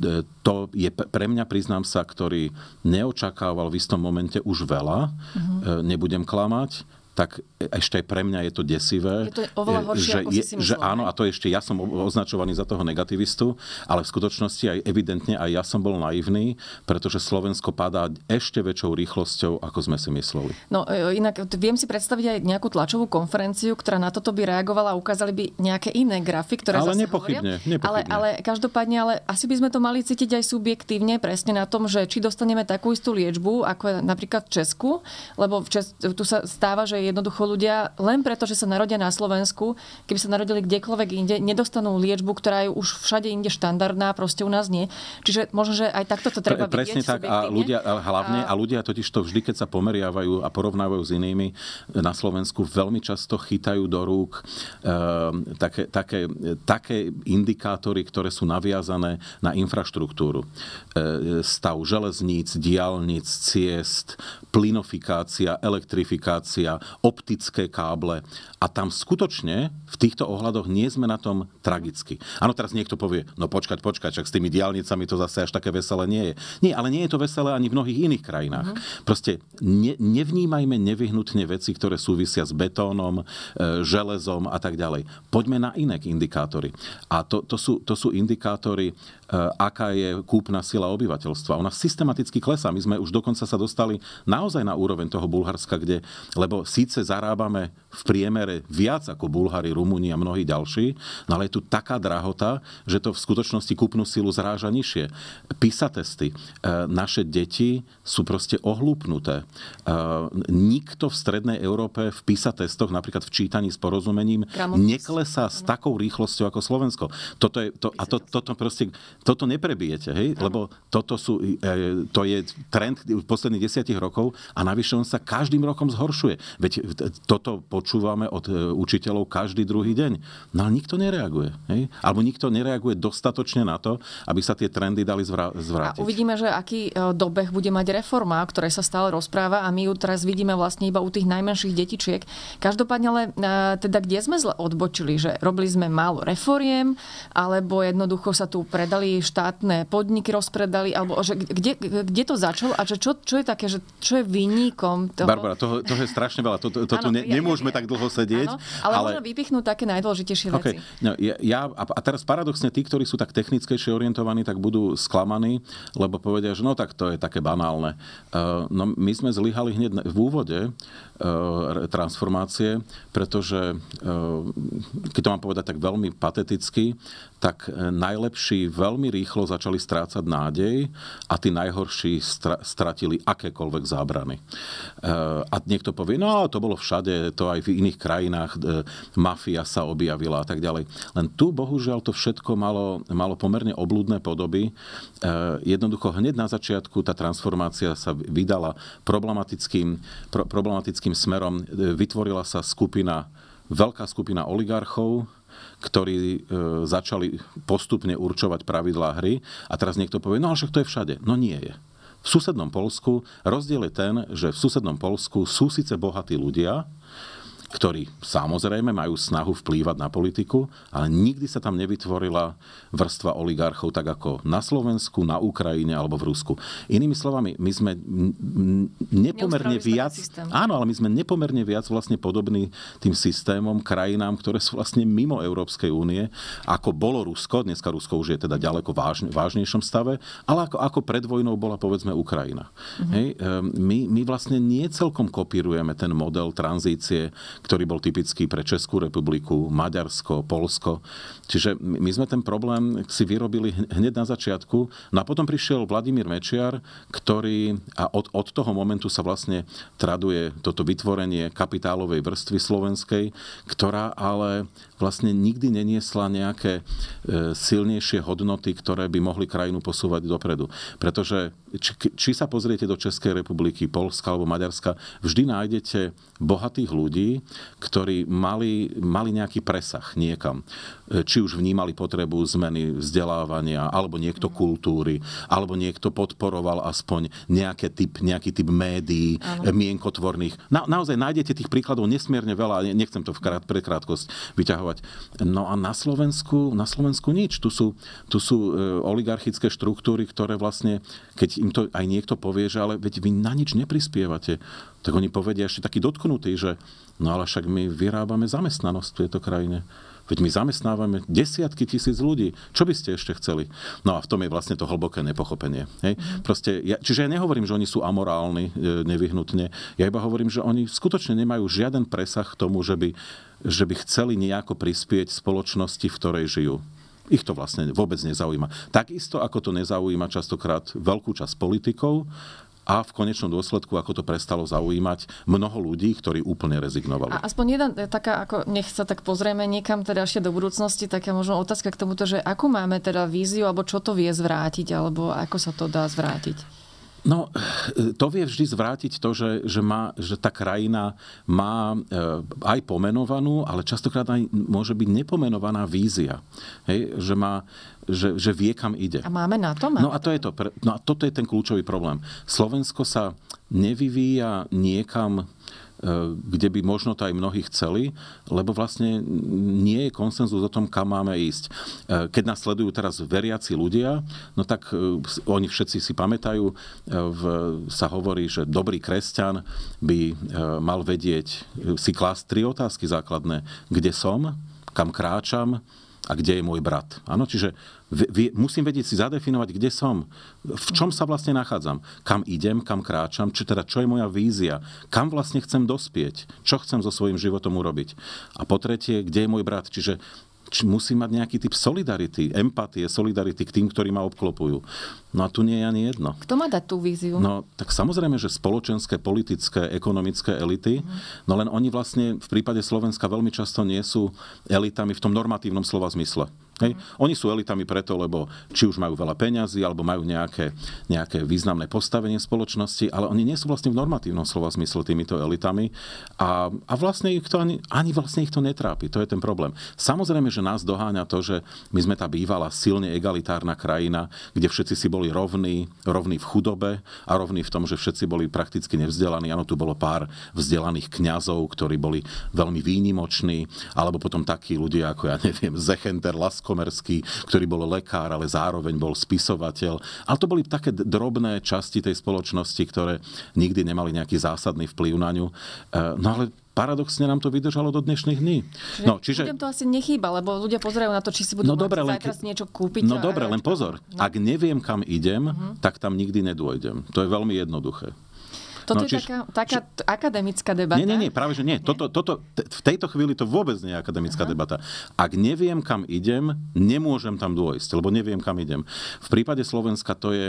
Eh, to je pre mňa, priznám sa, ktorý neočakával v istom momente už veľa, mm-hmm. nebudem klamať, tak ešte aj pre mňa je to desivé. Je to oveľa horšie, že, ako je, si že áno, a to ešte ja som označovaný za toho negativistu, ale v skutočnosti aj evidentne aj ja som bol naivný, pretože Slovensko padá ešte väčšou rýchlosťou, ako sme si mysleli. No e, inak viem si predstaviť aj nejakú tlačovú konferenciu, ktorá na toto by reagovala a ukázali by nejaké iné grafy, ktoré ale zase nepochybne, hovoria. nepochybne. Ale, ale každopádne, ale asi by sme to mali cítiť aj subjektívne presne na tom, že či dostaneme takú istú liečbu, ako napríklad v Česku, lebo v Česku tu sa stáva, že jednoducho ľudia len preto, že sa narodia na Slovensku, keby sa narodili kdekoľvek inde, nedostanú liečbu, ktorá je už všade inde štandardná, proste u nás nie. Čiže možno, že aj takto to treba Pre, Presne vidieť, tak a ľudia, hlavne, a... a ľudia totiž to vždy, keď sa pomeriavajú a porovnávajú s inými e, na Slovensku, veľmi často chytajú do rúk uh, také, také, také indikátory, ktoré sú naviazané na infraštruktúru. Uh, stav železníc, diálnic, ciest, plinofikácia, elektrifikácia, optické káble, a tam skutočne v týchto ohľadoch nie sme na tom tragicky. Áno, teraz niekto povie, no počkať, počkať, čak s tými diálnicami to zase až také veselé nie je. Nie, ale nie je to veselé ani v mnohých iných krajinách. mm Proste ne, nevnímajme nevyhnutne veci, ktoré súvisia s betónom, e, železom a tak ďalej. Poďme na iné indikátory. A to, to, sú, to sú indikátory, e, aká je kúpna sila obyvateľstva. Ona systematicky klesá. My sme už dokonca sa dostali naozaj na úroveň toho Bulharska, kde, lebo síce zarábame v priemere viac ako Bulhári, Rumúni a mnohí ďalší, no ale je tu taká drahota, že to v skutočnosti kúpnu silu zráža nižšie. PISA testy. E, naše deti sú proste ohlúpnuté. E, nikto v strednej Európe v PISA testoch, napríklad v čítaní s porozumením, neklesá s mhm. takou rýchlosťou ako Slovensko. Toto je, to, a to, toto proste, toto neprebijete, hej? lebo toto sú, e, to je trend posledných desiatich rokov a navyše on sa každým rokom zhoršuje. Veď toto počúvame počúvame od e, učiteľov každý druhý deň. No ale nikto nereaguje. Hej? Alebo nikto nereaguje dostatočne na to, aby sa tie trendy dali zvra- zvrátiť. A uvidíme, že aký e, dobeh bude mať reforma, o ktorej sa stále rozpráva a my ju teraz vidíme vlastne iba u tých najmenších detičiek. Každopádne ale e, teda kde sme zle odbočili, že robili sme málo reforiem, alebo jednoducho sa tu predali štátne podniky, rozpredali, alebo že kde, kde to začalo a že čo, čo je také, že čo je vynikom toho? Barbara, toho, toho je strašne veľa, to, to, to ano, tu ne, nemôžeme môžeme tak dlho sedieť. Áno, ale, ale možno vypichnúť také najdôležitejšie okay. veci. No, ja, ja, a teraz paradoxne tí, ktorí sú tak technickejšie orientovaní, tak budú sklamaní, lebo povedia, že no tak to je také banálne. Uh, no my sme zlyhali hneď v úvode, Eh, transformácie, pretože eh, keď to mám povedať tak veľmi pateticky, tak eh, najlepší veľmi rýchlo začali strácať nádej a tí najhorší stra- stratili akékoľvek zábrany. A niekto povie, no to bolo všade, to aj v iných krajinách, mafia sa objavila a tak ďalej. Len tu bohužiaľ to všetko malo, malo pomerne oblúdne podoby. Jednoducho hneď na začiatku tá transformácia sa vydala problematickým, pro, problematickým politickým smerom. E, vytvorila sa skupina, veľká skupina oligarchov, ktorí e, začali postupne určovať pravidlá hry. A teraz niekto povie, no ale však to je všade. No nie je. V susednom Polsku rozdiel je ten, že v susednom Polsku sú síce bohatí ľudia, ktorí samozrejme majú snahu vplývať na politiku, ale nikdy sa tam nevytvorila vrstva oligarchov tak ako na Slovensku, na Ukrajine alebo v Rusku. Inými slovami, my sme nepomerne viac... Áno, ale my sme nepomerne viac vlastne podobní tým systémom, krajinám, ktoré sú vlastne mimo Európskej únie, ako bolo Rusko, dneska Rusko už je teda ďaleko vážne, vážnejšom stave, ale ako, ako pred vojnou bola povedzme Ukrajina. Mm-hmm. Hej, ehm, my, my vlastne nie celkom kopírujeme ten model tranzície, ktorý bol typický pre Českú republiku, Maďarsko, Polsko. Čiže my sme ten problém si vyrobili hneď na začiatku. No a potom prišiel Vladimír Mečiar, ktorý a od, od toho momentu sa vlastne traduje toto vytvorenie kapitálovej vrstvy slovenskej, ktorá ale vlastne nikdy neniesla nejaké e, silnejšie hodnoty, ktoré by mohli krajinu posúvať dopredu. Pretože či, či sa pozriete do Českej republiky, Polska alebo Maďarska, vždy nájdete bohatých ľudí, ktorí mali, mali nejaký presah niekam. E, či už vnímali potrebu zmeny vzdelávania, alebo niekto mhm. kultúry, alebo niekto podporoval aspoň nejaké typ, nejaký typ médií, Aha. E, mienkotvorných. Na, naozaj nájdete tých príkladov nesmierne veľa, nechcem to v krát, pre krátkosť vyťahovať. No a na Slovensku, na Slovensku nič. Tu sú, tu sú e, oligarchické štruktúry, ktoré vlastne, keď im to aj niekto povie, že ale veď vy na nič neprispievate, tak oni povedia ešte taký dotknutý, že no ale však my vyrábame zamestnanosť v tejto krajine. Veď my zamestnávame desiatky tisíc ľudí. Čo by ste ešte chceli? No a v tom je vlastne to hlboké nepochopenie. Hej? Mhm. Proste ja, čiže ja nehovorím, že oni sú amorálni e, nevyhnutne. Ja iba hovorím, že oni skutočne nemajú žiaden presah k tomu, že by, že by chceli nejako prispieť spoločnosti, v ktorej žijú ich to vlastne vôbec nezaujíma. Takisto ako to nezaujíma častokrát veľkú časť politikov, a v konečnom dôsledku, ako to prestalo zaujímať mnoho ľudí, ktorí úplne rezignovali. A aspoň jedna taká, ako nech sa tak pozrieme niekam teda ešte do budúcnosti, taká možno otázka k tomuto, že akú máme teda víziu, alebo čo to vie zvrátiť, alebo ako sa to dá zvrátiť? No, to vie vždy zvrátiť to, že, že, má, že tá krajina má eh, aj pomenovanú, ale častokrát aj môže byť nepomenovaná vízia. Hej? Že, má, že, že vie, kam ide. A máme na to? Máme no a to je to. No a toto je ten kľúčový problém. Slovensko sa nevyvíja niekam E, kde by možno to aj mnohí chceli, lebo vlastne nie je konsenzus o tom, kam máme ísť. E, keď nás sledujú teraz veriaci ľudia, no tak e, oni všetci si pamätajú, v, sa hovorí, že dobrý kresťan by mal vedieť si klásť tri otázky základné. Kde som? Kam kráčam? a kde je môj brat. Áno, čiže v, v, musím vedieť si zadefinovať, kde som, v čom sa vlastne nachádzam, kam idem, kam kráčam, či teda čo je moja vízia, kam vlastne chcem dospieť, čo chcem so svojím životom urobiť. A po tretie, kde je môj brat. Čiže či musí mať nejaký typ solidarity, empatie, solidarity k tým, ktorí ma obklopujú. No a tu nie je ani jedno. Kto má dať tú víziu? No tak samozrejme, že spoločenské, politické, ekonomické elity, mm. no len oni vlastne v prípade Slovenska veľmi často nie sú elitami v tom normatívnom slova zmysle. Hej. Oni sú elitami preto, lebo či už majú veľa peňazí, alebo majú nejaké, nejaké významné postavenie spoločnosti, ale oni nie sú vlastne v normatívnom slova zmysle týmito elitami a, a vlastne ich to ani, ani vlastne ich to netrápi. To je ten problém. Samozrejme, že nás doháňa to, že my sme tá bývalá silne egalitárna krajina, kde všetci si boli rovní, rovní v chudobe a rovní v tom, že všetci boli prakticky nevzdelaní. Áno, tu bolo pár vzdelaných kňazov, ktorí boli veľmi výnimoční, alebo potom takí ľudia ako, ja neviem, Zechenter, Lasko, Komerský, ktorý bol lekár, ale zároveň bol spisovateľ. Ale to boli také drobné časti tej spoločnosti, ktoré nikdy nemali nejaký zásadný vplyv na ňu. E, no ale paradoxne nám to vydržalo do dnešných dní. Čiže, no, čiže... Ľuďom to asi nechýba, lebo ľudia pozerajú na to, či si budú no, dobre, len... Ke... niečo kúpiť. No dobre, len pozor. No. Ak neviem, kam idem, uh-huh. tak tam nikdy nedôjdem. To je veľmi jednoduché. Toto no, je čiž, taká, taká či... akademická debata. Nie, nie, nie, práve že nie. nie. Toto, toto, t- v tejto chvíli to vôbec nie je akademická Aha. debata. Ak neviem, kam idem, nemôžem tam dôjsť, lebo neviem, kam idem. V prípade Slovenska to je...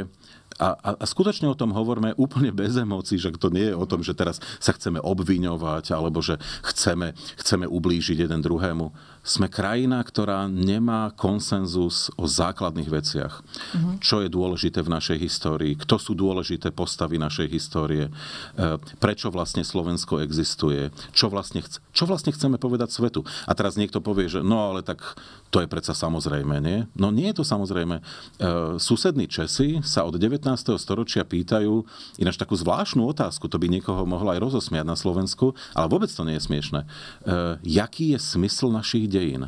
A, a, a skutočne o tom hovoríme úplne bez emócií, že to nie je o tom, že teraz sa chceme obviňovať alebo že chceme, chceme ublížiť jeden druhému sme krajina, ktorá nemá konsenzus o základných veciach. Uh-huh. Čo je dôležité v našej histórii, kto sú dôležité postavy našej histórie, e, prečo vlastne Slovensko existuje, čo vlastne, chc- čo vlastne chceme povedať svetu. A teraz niekto povie, že no ale tak to je predsa samozrejme, nie? No nie je to samozrejme. E, susední Česi sa od 19. storočia pýtajú ináč takú zvláštnu otázku, to by niekoho mohlo aj rozosmiať na Slovensku, ale vôbec to nie je smiešne. E, jaký je smysl našich dejín? dejín?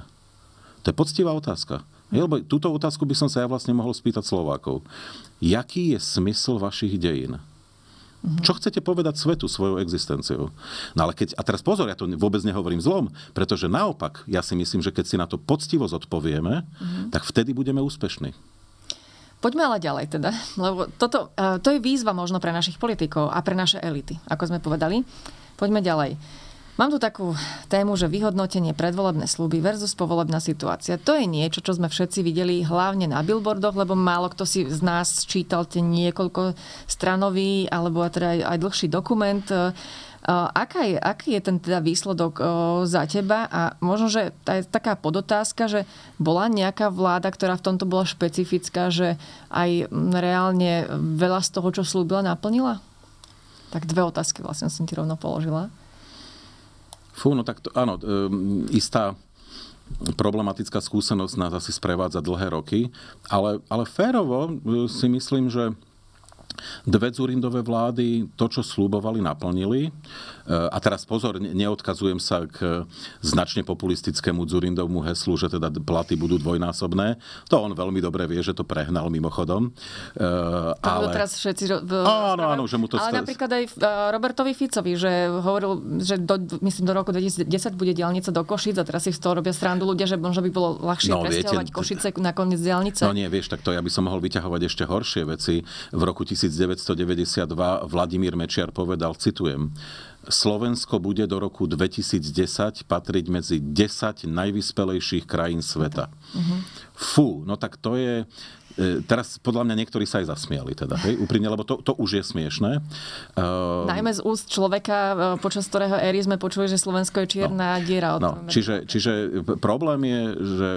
To je poctivá otázka. Je, mhm. lebo túto otázku by som sa ja vlastne mohol spýtať Slovákov. Jaký je smysl vašich dejín? Mm-hmm. Čo chcete povedať svetu svojou existenciou? No ale keď, a teraz pozor, ja to vôbec nehovorím zlom, pretože naopak, ja si myslím, že keď si na to poctivo zodpovieme, mm-hmm. tak vtedy budeme úspešní. Poďme ale ďalej teda, lebo toto, e, to je výzva možno pre našich politikov a pre naše elity, ako sme povedali. Poďme ďalej. Mám tu takú tému, že vyhodnotenie predvolebné sluby versus povolebná situácia. To je niečo, čo sme všetci videli hlavne na billboardoch, lebo málo kto si z nás čítal ten niekoľko stranový alebo teda aj, aj dlhší dokument. E, e, aká je, aký je ten teda výsledok e, za teba? A možno, že tá je taká podotázka, že bola nejaká vláda, ktorá v tomto bola špecifická, že aj reálne veľa z toho, čo slúbila, naplnila? Tak dve otázky vlastne som ti rovno položila. Fú, no tak to, áno, um, istá problematická skúsenosť nás asi sprevádza dlhé roky, ale, ale férovo hm, si myslím, že Dve Zurindové vlády to, čo slúbovali, naplnili. E, a teraz pozor, neodkazujem sa k značne populistickému Zurindovmu heslu, že teda platy budú dvojnásobné. To on veľmi dobre vie, že to prehnal mimochodom. E, to ale... teraz všetci... Áno, áno, že mu to... Ale napríklad aj e, Robertovi Ficovi, že hovoril, že do, myslím, do roku 2010 bude diálnica do Košic a teraz si z toho robia srandu ľudia, že možno by bolo ľahšie no, presťahovať Košice na koniec diálnice. No nie, vieš, tak to ja by som mohol vyťahovať ešte horšie veci. V roku 1000 1992 Vladimír Mečiar povedal, citujem, Slovensko bude do roku 2010 patriť medzi 10 najvyspelejších krajín sveta. Uh-huh. Fú, no tak to je, E, teraz podľa mňa niektorí sa aj zasmiali, teda, hej, úprimne, lebo to, to už je smiešné. Uh, ehm, Najmä z úst človeka, e, počas ktorého éry sme počuli, že Slovensko je čierna no, diera. Od no, čiže, čiže problém je, že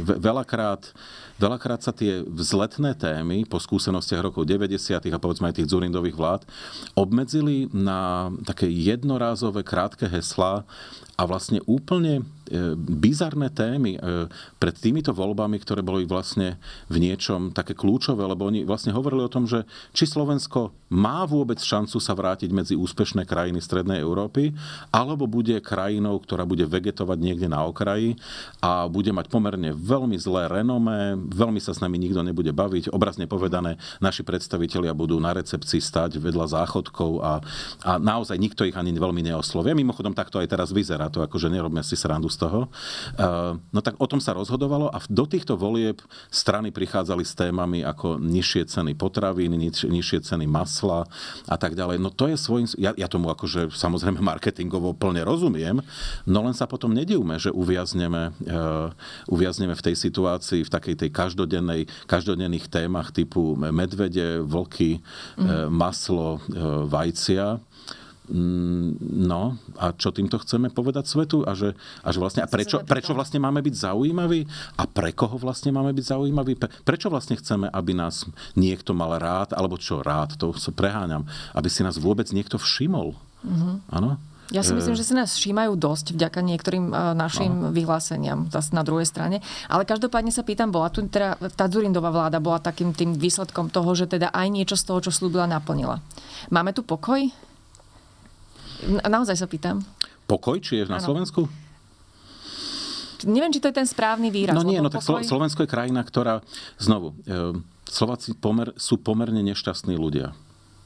veľakrát, veľakrát sa tie vzletné témy po skúsenostiach rokov 90. a povedzme aj tých dzurindových vlád obmedzili na také jednorázové krátke heslá a vlastne úplne e, bizarné témy e, pred týmito voľbami, ktoré boli vlastne v niečom také kľúčové, lebo oni vlastne hovorili o tom, že či Slovensko má vôbec šancu sa vrátiť medzi úspešné krajiny Strednej Európy, alebo bude krajinou, ktorá bude vegetovať niekde na okraji a bude mať pomerne veľmi zlé renomé, veľmi sa s nami nikto nebude baviť. Obrazne povedané, naši predstavitelia budú na recepcii stať vedľa záchodkov a, a naozaj nikto ich ani veľmi neoslovia. Mimochodom, takto aj teraz vyzerá to akože nerobme si srandu z toho. Eh, no tak o tom sa rozhodovalo a do týchto volieb strany prichádzali s témami ako nižšie ceny potravín, nižšie ceny masla a tak ďalej. No to je svojím... Ja, ja tomu akože samozrejme marketingovo plne rozumiem, no len sa potom nedivme, že uviazneme, uh, uviazneme v tej situácii, v takej tej každodennej, každodenných témach typu medvede, vlky, mm. uh, maslo, uh, vajcia Mm, no a čo týmto chceme povedať svetu a, že, a, že vlastne, a prečo, prečo vlastne máme byť zaujímaví a pre koho vlastne máme byť zaujímaví, prečo vlastne chceme, aby nás niekto mal rád, alebo čo rád, to sa preháňam, aby si nás vôbec niekto všimol. Mhm. Áno? Mm-hmm. Ja si e- myslím, že si nás všímajú dosť vďaka niektorým e, našim no. vyhláseniam zase na druhej strane. Ale každopádne sa pýtam, bola tu teda tá Zurindová vláda bola takým tým výsledkom toho, že teda aj niečo z toho, čo slúbila, naplnila. Máme tu pokoj? Naozaj sa pýtam. Pokoj, či je na ano. Slovensku? Neviem, či to je ten správny výraz. No nie, no tak pokoj... Slovensko je krajina, ktorá, znovu, ehm, Slováci pomer, sú pomerne nešťastní ľudia.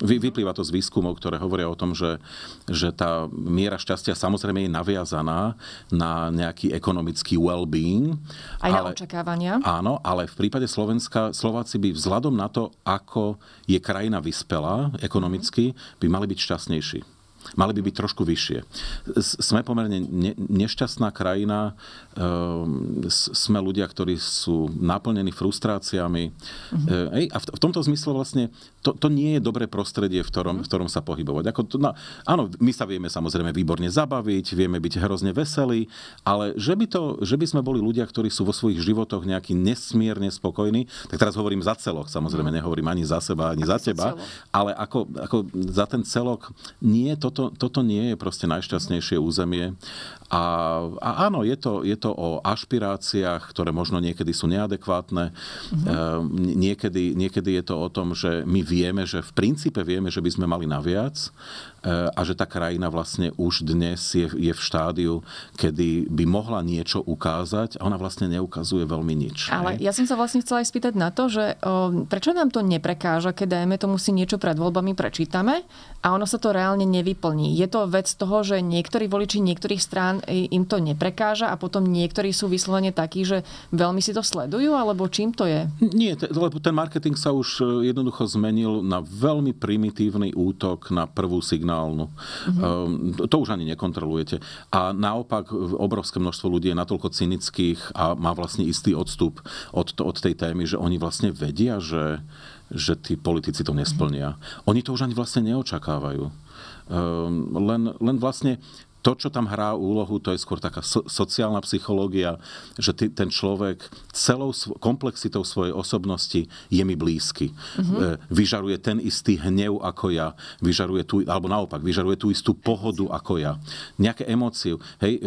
Vy, vyplýva to z výskumov, ktoré hovoria o tom, že, že tá miera šťastia samozrejme je naviazaná na nejaký ekonomický well-being. Aj ale, na očakávania. Áno, ale v prípade Slovenska Slováci by vzhľadom na to, ako je krajina vyspelá ekonomicky, by mali byť šťastnejší mali by byť trošku vyššie. Sme pomerne ne, nešťastná krajina, e, sme ľudia, ktorí sú naplnení frustráciami mm-hmm. e, a v, v tomto zmysle vlastne to, to nie je dobré prostredie, v ktorom, v ktorom sa pohybovať. Ako to, no, áno, my sa vieme samozrejme výborne zabaviť, vieme byť hrozne veselí, ale že by, to, že by sme boli ľudia, ktorí sú vo svojich životoch nejaký nesmierne spokojní, tak teraz hovorím za celok, samozrejme mhm. nehovorím ani za seba, ani ako za teba, ale ako, ako za ten celok nie je to toto, toto nie je proste najšťastnejšie územie a, a áno, je to, je to o ašpiráciách, ktoré možno niekedy sú neadekvátne. Mm-hmm. E, niekedy, niekedy je to o tom, že my vieme, že v princípe vieme, že by sme mali naviac e, a že tá krajina vlastne už dnes je, je v štádiu, kedy by mohla niečo ukázať a ona vlastne neukazuje veľmi nič. Ale ne? ja som sa vlastne chcela aj spýtať na to, že o, prečo nám to neprekáža, keď dajme tomu si niečo pred voľbami prečítame a ono sa to reálne nevyplní. Je to vec toho, že niektorí voliči niektorých strán strán im to neprekáža a potom niektorí sú vyslovene takí, že veľmi si to sledujú, alebo čím to je? Nie, lebo ten marketing sa už e, jednoducho zmenil na veľmi primitívny útok na prvú signálnu. Mm-hmm. to už ani nekontrolujete. A naopak e, obrovské množstvo ľudí je natoľko cynických a má vlastne istý odstup od, to, od tej témy, že oni vlastne vedia, že že tí politici to nesplnia. Oni to už ani vlastne neočakávajú. Ehm, len, len vlastne to, čo tam hrá úlohu, to je skôr taká so, sociálna psychológia, že ty, ten človek celou svo, komplexitou svojej osobnosti je mi blízky. Mm-hmm. E, vyžaruje ten istý hnev ako ja, vyžaruje tú, alebo naopak, vyžaruje tú istú pohodu ako ja. Nejaké emócie. Hej,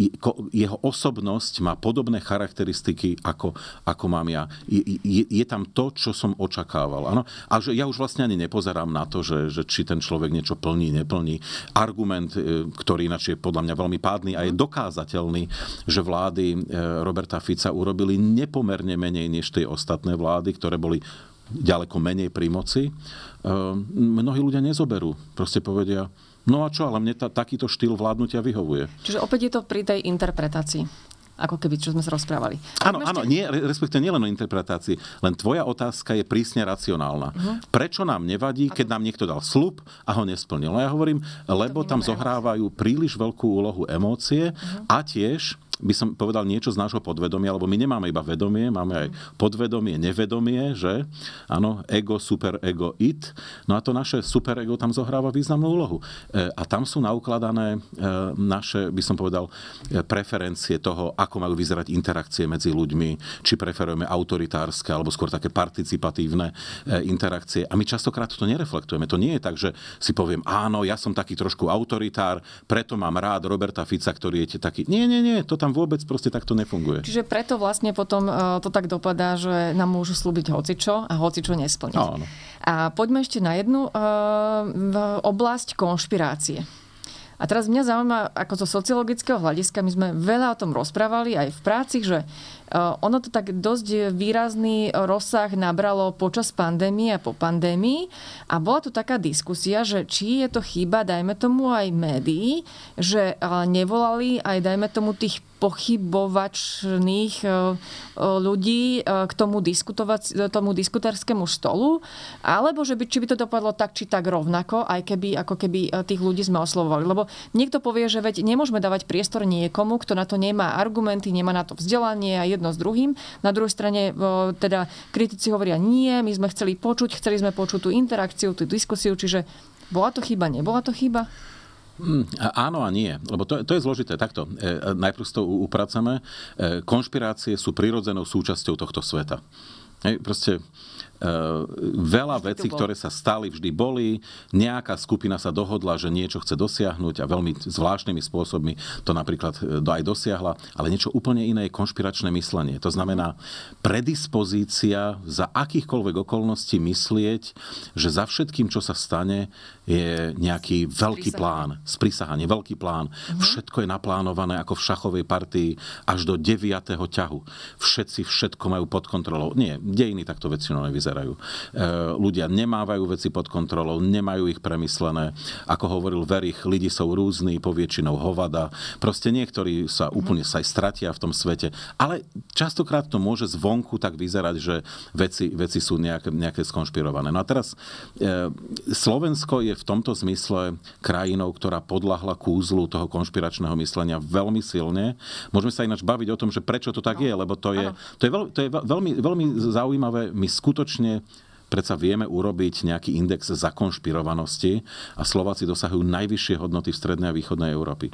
e, ko, jeho osobnosť má podobné charakteristiky ako, ako mám ja. Je, je, je tam to, čo som očakával. Ano? A že ja už vlastne ani nepozerám na to, že, že či ten človek niečo plní, neplní. Argument, e, ktorý na ináč je podľa mňa veľmi pádny a je mhm. dokázateľný, že vlády e, Roberta Fica urobili nepomerne menej než tie ostatné vlády, ktoré boli ďaleko menej pri moci. E, mnohí ľudia nezoberú. Proste povedia, No a čo, ale mne ta, takýto štýl vládnutia vyhovuje. Čiže opäť je to pri tej interpretácii ako keby, čo sme sa rozprávali. Áno, áno, ešte... nie, respektíve nielen o interpretácii, len tvoja otázka je prísne racionálna. Uh-huh. Prečo nám nevadí, keď nám niekto dal slub a ho nesplnil? No ja hovorím, lebo tam zohrávajú príliš veľkú úlohu emócie uh-huh. a tiež by som povedal niečo z nášho podvedomia, lebo my nemáme iba vedomie, máme aj podvedomie, nevedomie, že? Áno, ego, super ego it. No a to naše super ego tam zohráva významnú úlohu. E, a tam sú naukladané e, naše, by som povedal, e, preferencie toho, ako majú vyzerať interakcie medzi ľuďmi, či preferujeme autoritárske, alebo skôr také participatívne e, interakcie. A my častokrát to nereflektujeme. To nie je tak, že si poviem, áno, ja som taký trošku autoritár, preto mám rád Roberta Fica, ktorý je taký. Nie, nie, nie, to tam tam vôbec proste takto nefunguje. Čiže preto vlastne potom e, to tak dopadá, že nám môžu slúbiť hocičo a hocičo nesplniť. No, áno. A poďme ešte na jednu e, oblasť konšpirácie. A teraz mňa zaujíma, ako zo sociologického hľadiska, my sme veľa o tom rozprávali aj v práci, že Eh, ono to tak dosť výrazný rozsah nabralo počas pandémie a po pandémii a bola tu taká diskusia, že či je to chyba, dajme tomu aj médií, že eh, nevolali aj dajme tomu tých pochybovačných eh, ľudí k tomu, tomu diskuterskému stolu, alebo že by, či by to dopadlo tak či tak rovnako, aj keby ako keby tých ľudí sme oslovovali. Lebo niekto povie, že veď nemôžeme dávať priestor niekomu, kto na to nemá argumenty, nemá na to vzdelanie a jedno s druhým. Na druhej strane teda kritici hovoria nie, my sme chceli počuť, chceli sme počuť tú interakciu, tú diskusiu, čiže bola to chyba, nebola to chyba? Mm, áno a nie, lebo to, to je zložité. Takto, e, e najprv to upracame. E, konšpirácie sú prirodzenou súčasťou tohto sveta. E, proste Eh, veľa vždy vecí, ktoré sa stali, vždy boli. Nejaká skupina sa dohodla, že niečo chce dosiahnuť a veľmi zvláštnymi spôsobmi to napríklad eh, aj dosiahla, ale niečo úplne iné je konšpiračné myslenie. To znamená predispozícia za akýchkoľvek okolností myslieť, že za všetkým, čo sa stane, je nejaký veľký plán, sprísahanie, veľký plán. Všetko je naplánované ako v šachovej partii až do deviatého ťahu. Všetci všetko majú pod kontrolou. Nie, dejiny takto väčšinou nevyzerajú vyzerajú. E, ľudia nemávajú veci pod kontrolou, nemajú ich premyslené. Ako hovoril Verich, lidi sú rúzni, poviečinou hovada. Proste niektorí sa mhm. úplne sa aj stratia v tom svete. Ale častokrát to môže zvonku tak vyzerať, že veci, veci sú nejak, nejaké skonšpirované. No a teraz e, Slovensko je v tomto zmysle krajinou, ktorá podľahla kúzlu toho konšpiračného myslenia veľmi silne. Môžeme sa ináč baviť o tom, že prečo to tak no, je, lebo to je, to je, veľ, to je veľmi, veľmi zaujímavé. My skutočne внешне predsa vieme urobiť nejaký index zakonšpirovanosti a Slováci dosahujú najvyššie hodnoty v strednej a východnej Európy. E,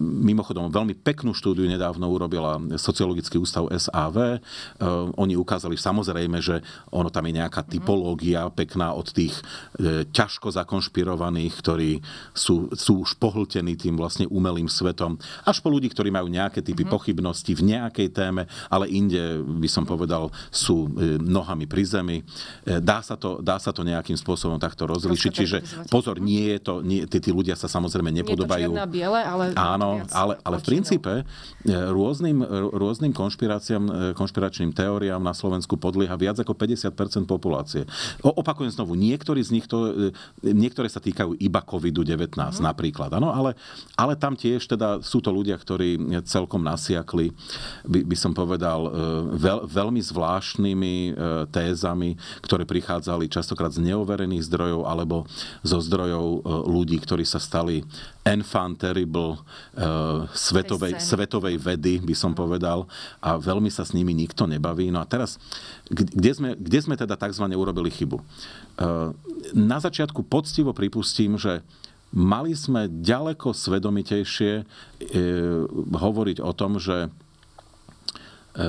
mimochodom, veľmi peknú štúdiu nedávno urobila sociologický ústav SAV. E, ehm, oni ukázali samozrejme, že ono tam je nejaká mhm. typológia pekná od tých e, ťažko zakonšpirovaných, ktorí sú, sú už pohltení tým vlastne umelým svetom, až po ľudí, ktorí majú nejaké typy mm-hmm. pochybnosti v nejakej téme, ale inde, by som povedal, sú e, nohami pri zemi. E, dá sa to, dá sa to nejakým spôsobom takto rozlišiť. Čiže pozor, mhm. nie je to, nie, tí, tí ľudia sa samozrejme nepodobajú. Nie je to biele, ale Áno, ale, ale v princípe e, rôznym, rôznym konšpiráciám, e, konšpiračným teóriám na Slovensku podlieha viac ako 50 populácie. O, opakujem znovu, niektorí z nich to, niektoré sa týkajú iba COVID-19 mm. napríklad, ano, ale, ale tam tiež teda sú to ľudia, ktorí celkom nasiakli, by, by som povedal, veľ, veľmi zvláštnymi tézami, ktoré prichádzali častokrát z neoverených zdrojov alebo zo zdrojov e, ľudí, ktorí sa stali enfant terrible e, svetovej, svetovej vedy, by som mhm. povedal, a veľmi sa s nimi nikto nebaví. No a teraz, kde sme, kde sme teda tzv. urobili chybu? E, na začiatku poctivo pripustím, že mali sme ďaleko svedomitejšie hovoriť o tom, že E,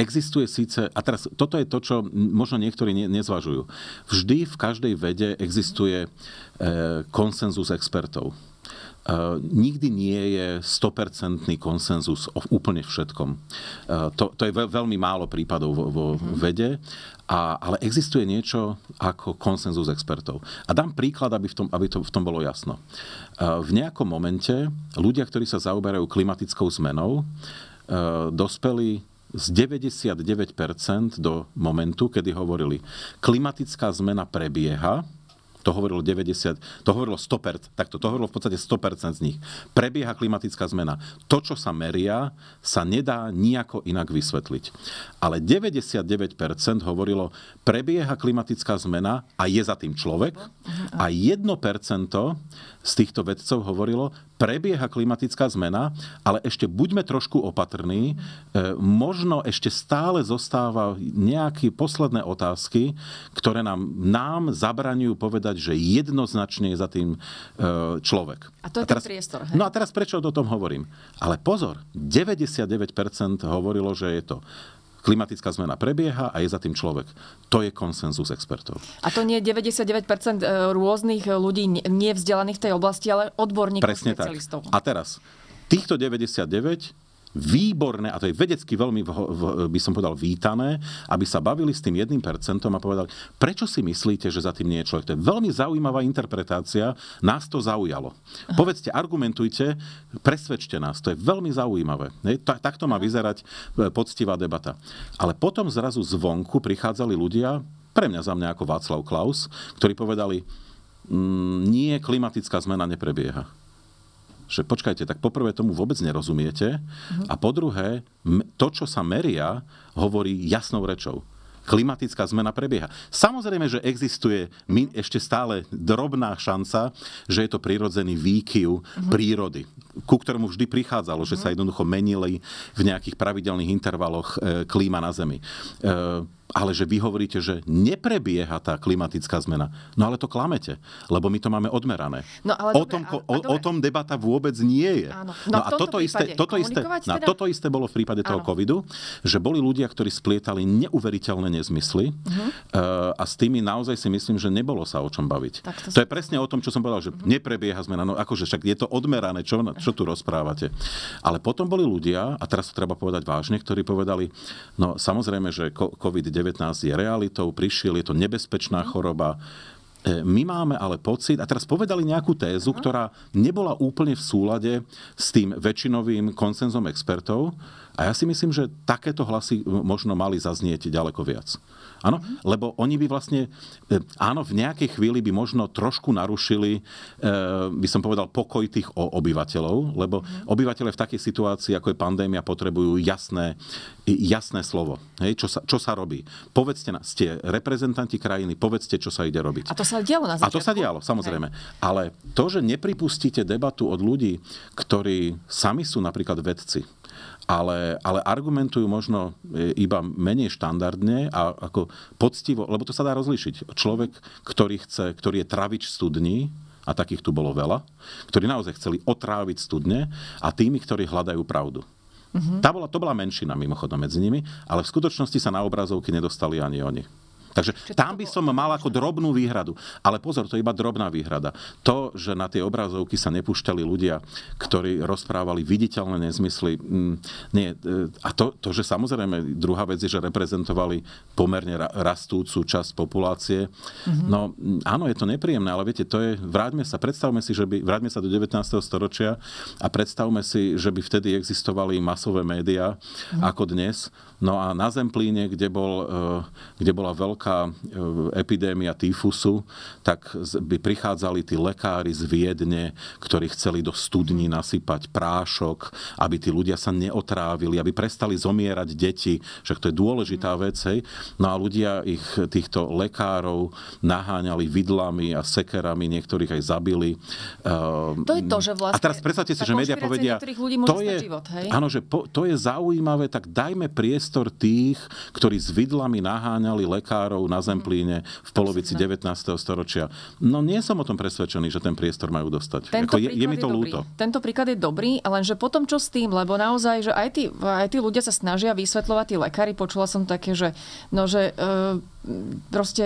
existuje síce, a teraz toto je to, čo možno niektorí ne, nezvažujú. Vždy v každej vede existuje e, konsenzus expertov. E, nikdy nie je 100% konsenzus o úplne všetkom. E, to, to je veľmi málo prípadov vo, vo mhm. vede, a, ale existuje niečo ako konsenzus expertov. A dám príklad, aby, v tom, aby to v tom bolo jasno. E, v nejakom momente ľudia, ktorí sa zaoberajú klimatickou zmenou, e, dospeli z 99% do momentu, kedy hovorili, klimatická zmena prebieha, to hovorilo 90, to hovorilo 100%, takto, to hovorilo v podstate 100% z nich. Prebieha klimatická zmena. To, čo sa meria, sa nedá nejako inak vysvetliť. Ale 99% hovorilo, prebieha klimatická zmena a je za tým človek. A 1% z týchto vedcov hovorilo, prebieha klimatická zmena, ale ešte buďme trošku opatrní. E, možno ešte stále zostáva nejaké posledné otázky, ktoré nám, nám zabraňujú povedať, že jednoznačne je za tým e, človek. A to je a teraz, ten priestor. Hej? No a teraz prečo o tom hovorím? Ale pozor, 99% hovorilo, že je to klimatická zmena prebieha a je za tým človek. To je konsenzus expertov. A to nie je 99% e, rôznych e, ľudí nevzdelaných v tej oblasti, ale odborníkov, Presne specialistov. Tak. A teraz, týchto 99 výborné, a to je vedecky veľmi, by som povedal, vítané, aby sa bavili s tým jedným percentom a povedali, prečo si myslíte, že za tým nie je človek? To je veľmi zaujímavá interpretácia, nás to zaujalo. Aha. Povedzte, argumentujte, presvedčte nás, to je veľmi zaujímavé. Takto má vyzerať e, poctivá debata. Ale potom zrazu zvonku prichádzali ľudia, pre mňa za mňa ako Václav Klaus, ktorí povedali, mm, nie, klimatická zmena neprebieha že počkajte, tak poprvé tomu vôbec nerozumiete a po druhé, to, čo sa meria, hovorí jasnou rečou klimatická zmena prebieha. Samozrejme, že existuje ešte stále drobná šanca, že je to prirodzený výkyv mm-hmm. prírody, ku ktorému vždy prichádzalo, mm-hmm. že sa jednoducho menili v nejakých pravidelných intervaloch e, klíma na Zemi. E, ale že vy hovoríte, že neprebieha tá klimatická zmena. No ale to klamete, lebo my to máme odmerané. No, ale o, dobre, tom, ale, o, dobre. o tom debata vôbec nie je. Áno. No, no a toto isté, toto, isté, na, teda- toto isté bolo v prípade toho Áno. covidu, že boli ľudia, ktorí splietali neuveriteľné nezmysly uh-huh. a s tými naozaj si myslím, že nebolo sa o čom baviť. Tak to to je presne o tom, čo som povedal, že uh-huh. neprebieha zmena. No akože však je to odmerané, čo, čo tu rozprávate. Ale potom boli ľudia, a teraz to treba povedať vážne, ktorí povedali, no samozrejme, že COVID-19 19 je realitou, prišiel, je to nebezpečná mhm. choroba. E, my máme ale pocit, a teraz povedali nejakú tézu, ktorá nebola úplne v súlade s tým väčšinovým konsenzom expertov, a ja si myslím, že takéto hlasy možno mali zaznieť ďaleko viac. Áno, lebo oni by vlastne, e, áno, v nejakej chvíli by možno trošku narušili, e, by som povedal, pokoj tých obyvateľov, lebo obyvateľe v takej situácii, ako je pandémia, potrebujú jasné, jasné slovo, hej, čo, sa, čo sa robí. Povedzte, ste reprezentanti krajiny, povedzte, čo sa ide robiť. A to sa dialo na začiatku. A to sa dialo, samozrejme. Hej. Ale to, že nepripustíte debatu od ľudí, ktorí sami sú napríklad vedci, ale, ale argumentujú možno e, iba menej štandardne a ako poctivo, lebo to sa dá rozlišiť. Človek, ktorý, chce, ktorý je travič studní, a takých tu bolo veľa, ktorí naozaj chceli otráviť studne a tými, ktorí hľadajú pravdu. Mm-hmm. Tá bola, to bola menšina mimochodom medzi nimi, ale v skutočnosti sa na obrazovky nedostali ani oni. Takže Čiže tam by som mal ako drobnú výhradu. Ale pozor, to je iba drobná výhrada. To, že na tie obrazovky sa nepúšťali ľudia, ktorí rozprávali viditeľné nezmysly, mm, nie. E, a to, to, že samozrejme, druhá vec je, že reprezentovali pomerne rastúcu časť populácie. Mm-hmm. No mm, áno, je to nepríjemné, ale viete, to je, vráťme sa, predstavme si, že by, vráťme sa do 19. storočia a predstavme si, že by vtedy existovali masové médiá mm-hmm. ako dnes No a na Zemplíne, kde, bol, e, kde bola veľká e, epidémia týfusu, tak by prichádzali tí lekári z Viedne, ktorí chceli do studní nasypať prášok, aby tí ľudia sa neotrávili, aby prestali zomierať deti, však to je dôležitá mhm. vec. Hej. No a ľudia ich, týchto lekárov naháňali vidlami a sekerami, niektorých aj zabili. E, to je to, že vlastne... A teraz predstavte si, že médiá povedia... ľudí môže to je, život, hej? Áno, že po, to je zaujímavé, tak dajme priestor priestor tých, ktorí s vidlami naháňali lekárov na Zemplíne mhm. v polovici 19. storočia. No nie som o tom presvedčený, že ten priestor majú dostať. Tento Ako, je, je mi to ľúto. Tento príklad je dobrý, lenže potom čo s tým? Lebo naozaj, že aj tí, aj tí ľudia sa snažia vysvetľovať, tí lekári, počula som také, že, no, že e, proste...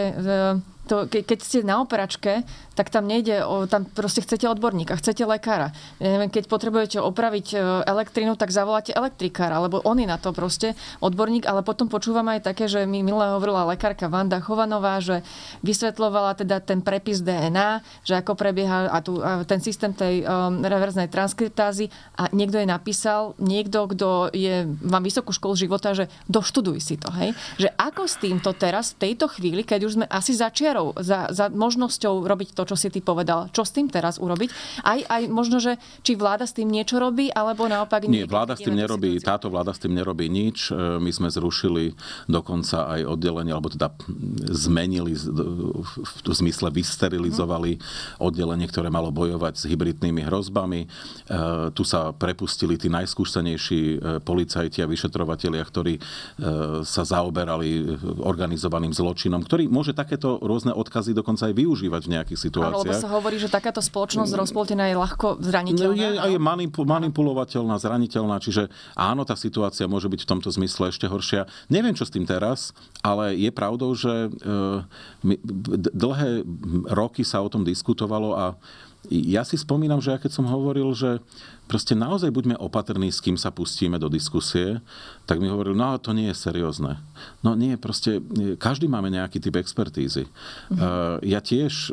E, to, ke, keď ste na operačke, tak tam nejde, o, tam proste chcete odborníka, chcete lekára. Ja neviem, keď potrebujete opraviť e, elektrinu, tak zavoláte elektrikára, alebo je na to proste odborník, ale potom počúvame aj také, že mi milá hovorila lekárka Vanda Chovanová, že vysvetlovala teda ten prepis DNA, že ako prebieha a, tu, a ten systém tej um, reverznej transkriptázy a niekto je napísal, niekto, kto je, má vysokú školu života, že doštuduj si to, hej? Že ako s týmto teraz, v tejto chvíli, keď už sme asi za čiarou, za, za možnosťou robiť to to, čo si ty povedal. Čo s tým teraz urobiť? Aj, aj možno, že či vláda s tým niečo robí, alebo naopak... Nie, vláda s tým nerobí, situáciu. táto vláda s tým nerobí nič. E, my sme zrušili dokonca aj oddelenie, alebo teda zmenili, v zmysle vysterilizovali oddelenie, ktoré malo bojovať s hybridnými hrozbami. E, tu sa prepustili tí najskúsenejší e, policajti a vyšetrovatelia, ktorí sa zaoberali organizovaným zločinom, ktorý môže takéto rôzne odkazy dokonca aj využívať v nejakých situáciách situáciách. lebo sa hovorí, že takáto spoločnosť mm. rozpoltená je ľahko no zraniteľná. Je, a je manipu, manipulovateľná, zraniteľná, čiže áno, tá situácia môže byť v tomto zmysle ešte horšia. Neviem, čo s tým teraz, ale je pravdou, že e, dlhé roky sa o tom diskutovalo a ja si spomínam, že ja keď som hovoril, že proste naozaj buďme opatrní, s kým sa pustíme do diskusie, tak mi hovoril, no to nie je seriózne. No nie, proste, e, každý máme nejaký typ expertízy. Uh, Ja tiež, e,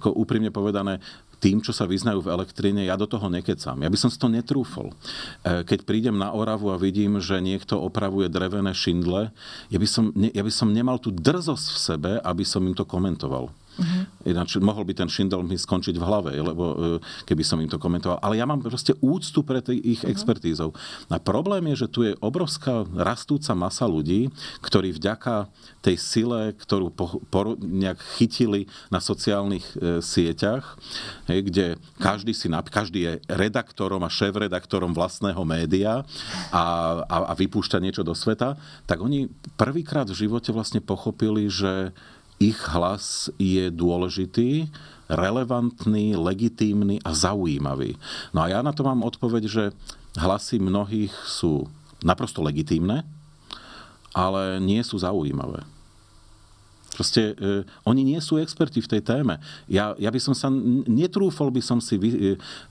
ako úprimne povedané, tým, čo sa vyznajú v elektríne, ja do toho nekecam. Ja by som si to netrúfol. Keď prídem na Oravu a vidím, že niekto opravuje drevené šindle, ja by som, ja by som nemal tú drzosť v sebe, aby som im to komentoval. Uh-huh. Ináč mohol by ten šindel mi skončiť v hlave, lebo e, keby som im to komentoval. Ale ja mám proste úctu pre tých ich uh-huh. expertízov. A problém je, že tu je obrovská rastúca masa ľudí, ktorí vďaka tej sile, ktorú po, po, nejak chytili na sociálnych e, sieťach, hej, kde každý, si, každý je redaktorom a šéf-redaktorom vlastného média a, a, a vypúšťa niečo do sveta, tak oni prvýkrát v živote vlastne pochopili, že ich hlas je dôležitý, relevantný, legitímny a zaujímavý. No a ja na to mám odpoveď, že hlasy mnohých sú naprosto legitímne, ale nie sú zaujímavé. Proste e, oni nie sú experti v tej téme. Ja, ja by som sa, netrúfol by som si vy, e,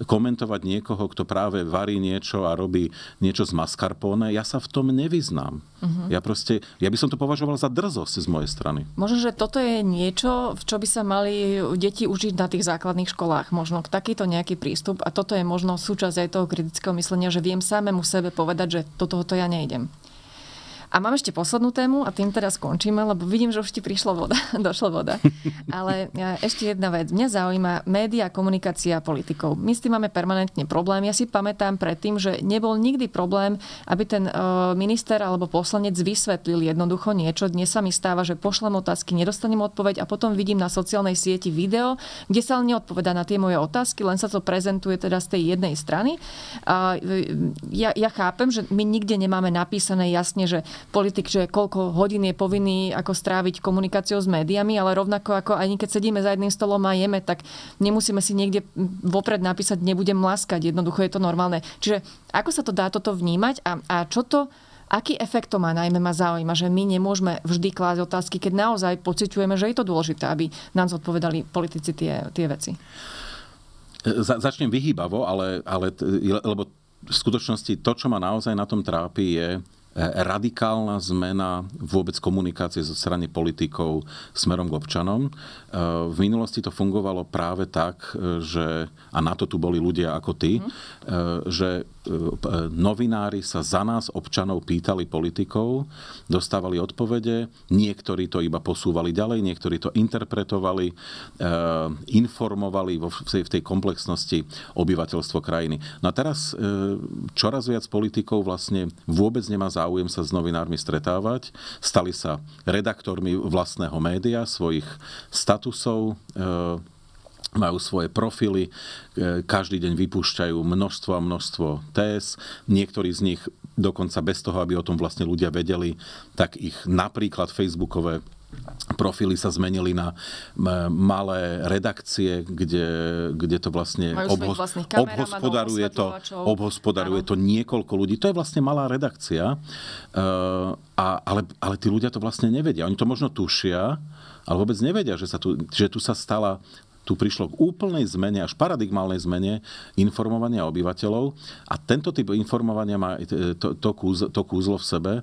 komentovať niekoho, kto práve varí niečo a robí niečo z mascarpone. Ja sa v tom nevyznám. Uh-huh. Ja proste, ja by som to považoval za drzosť z mojej strany. Možno, že toto je niečo, v čo by sa mali deti užiť na tých základných školách. Možno takýto nejaký prístup a toto je možno súčasť aj toho kritického myslenia, že viem samému sebe povedať, že do toho ja nejdem. A mám ešte poslednú tému a tým teraz skončíme, lebo vidím, že už ti prišla voda, došla voda. Ale e, ešte jedna vec. Mňa zaujíma média, komunikácia politikov. My s tým máme permanentne problém. Ja si pamätám predtým, že nebol nikdy problém, aby ten e, minister alebo poslanec vysvetlil jednoducho niečo. Dnes sa mi stáva, že pošlem otázky, nedostanem odpoveď a potom vidím na sociálnej sieti video, kde sa ale neodpoveda na tie moje otázky, len sa to prezentuje teda z tej jednej strany. E, ja, ja chápem, že my nikde nemáme napísané jasne, že politik, že koľko hodín je povinný ako stráviť komunikáciou s médiami, ale rovnako ako aj keď sedíme za jedným stolom a jeme, tak nemusíme si niekde vopred napísať, nebudem mlaskať, jednoducho je to normálne. Čiže ako sa to dá toto vnímať a, a čo to Aký efekt to má, najmä ma zaujíma, že my nemôžeme vždy klásť otázky, keď naozaj pociťujeme, že je to dôležité, aby nám zodpovedali politici tie, tie veci. Za, začnem vyhýbavo, ale, ale, lebo v skutočnosti to, čo ma naozaj na tom trápi, je, E, radikálna zmena vôbec komunikácie zo strany politikov smerom k občanom. E, v minulosti to fungovalo práve tak, e, že, a na to tu boli ľudia ako ty, mm. že novinári sa za nás, občanov, pýtali politikov, dostávali odpovede, niektorí to iba posúvali ďalej, niektorí to interpretovali, e, informovali v tej komplexnosti obyvateľstvo krajiny. No a teraz e, čoraz viac politikov vlastne vôbec nemá záujem sa s novinármi stretávať, stali sa redaktormi vlastného média, svojich statusov, e, majú svoje profily, e, každý deň vypúšťajú množstvo a množstvo TS, niektorí z nich dokonca bez toho, aby o tom vlastne ľudia vedeli, tak ich napríklad facebookové profily sa zmenili na malé redakcie, kde, kde to vlastne obhos, obhospodaruje, to, obhospodaruje to niekoľko ľudí. To je vlastne malá redakcia, uh, a, ale, ale tí ľudia to vlastne nevedia. Oni to možno tušia, ale vôbec nevedia, že, sa tu, že tu sa stala tu prišlo k úplnej zmene, až paradigmálnej zmene informovania obyvateľov a tento typ informovania má to, to, kúzlo, to kúzlo v sebe,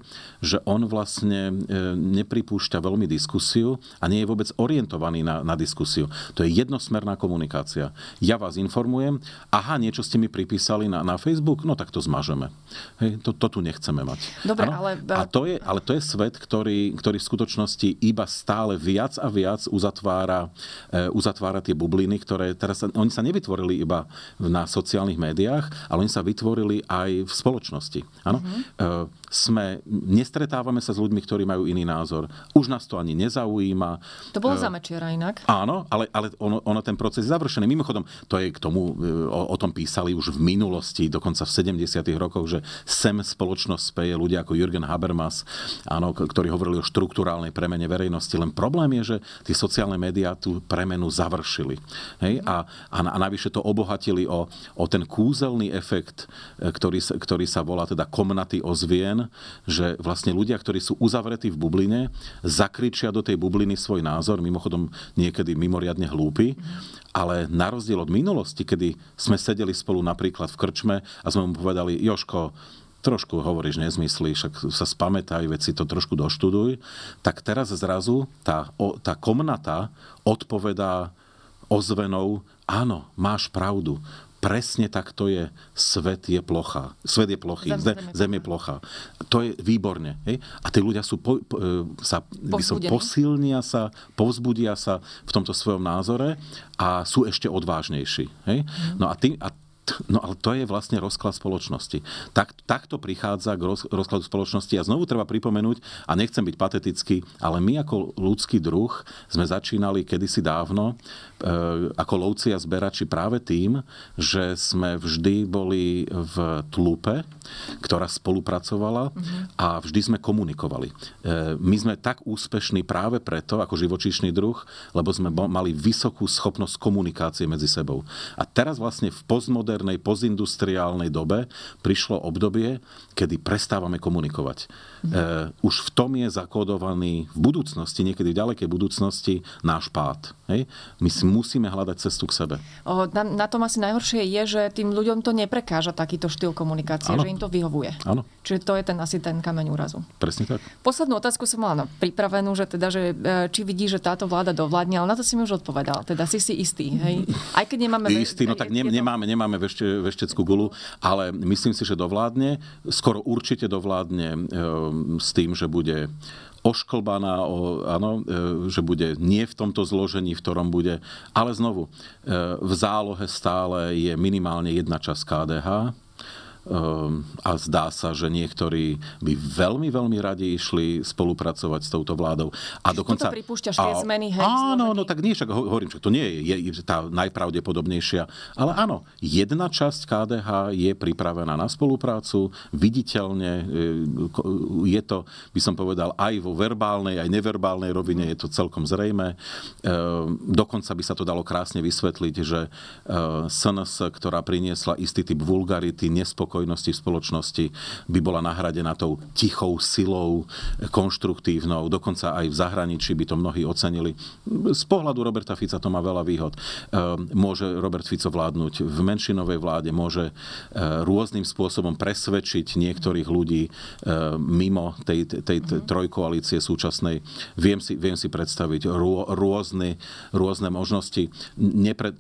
že on vlastne e, nepripúšťa veľmi diskusiu a nie je vôbec orientovaný na, na diskusiu. To je jednosmerná komunikácia. Ja vás informujem, aha, niečo ste mi pripísali na, na Facebook, no tak to zmažeme. Hej, to, to tu nechceme mať. Dobre, ano? ale... E- a to je, ale to je svet, ktorý, ktorý v skutočnosti iba stále viac a viac uzatvára, e, uzatvára tie bubliny, ktoré teraz, oni sa nevytvorili iba na sociálnych médiách, ale oni sa vytvorili aj v spoločnosti. Áno? Uh-huh. Sme, nestretávame sa s ľuďmi, ktorí majú iný názor. Už nás to ani nezaujíma. To bolo uh, eh, za mečera inak. Áno, ale, ale ono, ono, ten proces je završený. Mimochodom, to je k tomu, eh, o, o tom písali už v minulosti, dokonca v 70. rokoch, že sem spoločnosť speje ľudia ako Jürgen Habermas, áno, ktorí hovorili o štruktúrálnej premene verejnosti. Len problém je, že tie sociálne médiá tú premenu završili zjednodušili. Hej? A, a, a navyše to obohatili o, o ten kúzelný efekt, e, ktorý, ktorý sa volá teda komnaty ozvien, že vlastne ľudia, ktorí sú uzavretí v bubline, zakričia do tej bubliny svoj názor, mimochodom niekedy mimoriadne hlúpy, ale na rozdiel od minulosti, kedy sme sedeli spolu napríklad v krčme a sme mu povedali, Joško, trošku hovoríš nezmysly, však sa spamätaj, veci to trošku doštuduj, tak teraz zrazu tá, o, tá komnata odpovedá ozvenou, áno, máš pravdu, presne tak to je. Svet je plocha. Svet je plochý. Zem, zem, je, zem je plocha. To je výborne. Hej? A tí ľudia sú po, po, e, sa, som, posilnia sa, povzbudia sa v tomto svojom názore a sú ešte odvážnejší. Hej? Mm. No a, tý, a No ale to je vlastne rozklad spoločnosti. Tak, takto prichádza k roz, rozkladu spoločnosti a znovu treba pripomenúť, a nechcem byť patetický, ale my ako ľudský druh sme začínali kedysi dávno e, ako lovci a zberači práve tým, že sme vždy boli v tlupe, ktorá spolupracovala mhm. a vždy sme komunikovali. E, my sme tak úspešní práve preto, ako živočíšny druh, lebo sme mali vysokú schopnosť komunikácie medzi sebou. A teraz vlastne v postmodernom modernej postindustriálnej dobe prišlo obdobie, kedy prestávame komunikovať uh, už v tom je zakódovaný v budúcnosti, niekedy v ďalekej budúcnosti, náš pád. Hej? My si musíme hľadať cestu k sebe. O, na, na tom asi najhoršie je, že tým ľuďom to neprekáža takýto štýl komunikácie, ano. že im to vyhovuje. Ano. Čiže to je ten asi ten kameň úrazu. Presne tak. Poslednú otázku som mala pripravenú, že teda, že, eh, či vidí, že táto vláda dovládne, ale na to si mi už odpovedal. Teda si si istý. Hej? Aj keď nemáme... Istý, no tak ne, nemáme, nemáme vešte, vešteckú gulu, ale myslím si, že dovládne. Skoro určite dovládne eh, s tým, že bude ošklbaná, o, áno, e, že bude nie v tomto zložení, v ktorom bude. Ale znovu, e, v zálohe stále je minimálne jedna časť KDH, Ehm, a zdá sa, že niektorí by veľmi, veľmi radi išli spolupracovať s touto vládou. A Čiže dokonca... Toto pripúšťaš a, zmeny, hej, Áno, no tak nie, však hovorím, že to nie je, je tá najpravdepodobnejšia. Ale áno, jedna časť KDH je pripravená na spoluprácu, viditeľne, e, je to, by som povedal, aj vo verbálnej, aj neverbálnej rovine, je to celkom zrejme. Ehm, dokonca by sa to dalo krásne vysvetliť, že SNS, e, ktorá priniesla istý typ vulgarity, nespokojnosti, spokojnosti v spoločnosti by bola nahradená tou tichou silou, konštruktívnou, dokonca aj v zahraničí by to mnohí ocenili. Z pohľadu Roberta Fica to má veľa výhod. Ehm, môže Robert Fico vládnuť v menšinovej vláde, môže ehm, rôznym spôsobom presvedčiť niektorých ľudí ehm, mimo tej, tej mhm. trojkoalície súčasnej. Viem si, viem si predstaviť rô, rôzne možnosti. Nepre,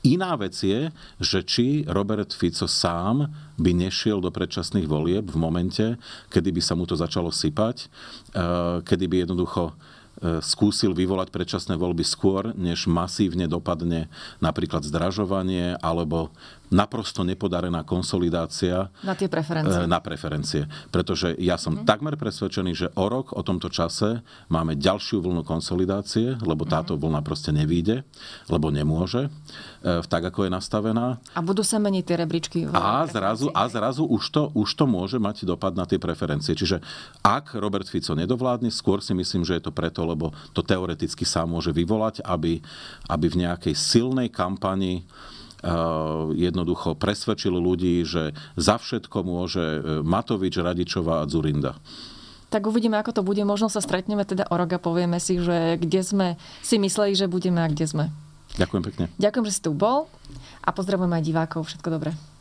Iná vec je, že či Robert Fico sám by nešiel do predčasných volieb v momente, kedy by sa mu to začalo sypať, eh, kedy by jednoducho eh, skúsil vyvolať predčasné voľby skôr, než masívne dopadne napríklad zdražovanie alebo naprosto nepodarená konsolidácia na tie preferencie. Eh, na preferencie. Pretože ja som mm. takmer presvedčený, že o rok, o tomto čase máme ďalšiu vlnu konsolidácie, lebo mhm. táto mm. vlna proste nevíde, lebo nemôže, e, tak ako je nastavená. A budú sa meniť tie rebríčky. A zrazu, a zrazu už, to, už to môže mať dopad na tie preferencie. Čiže ak Robert Fico nedovládne, skôr si myslím, že je to preto, lebo to teoreticky sa môže vyvolať, aby, aby v nejakej silnej kampanii Eh, jednoducho presvedčil ľudí, že za všetko môže eh, Matovič, Radičová a Zurinda. Tak uvidíme, ako to bude. Možno sa stretneme teda o rok a povieme si, že kde sme si mysleli, že budeme a kde sme. Ďakujem pekne. Ďakujem, že si tu bol a pozdravujem aj divákov. Všetko dobré.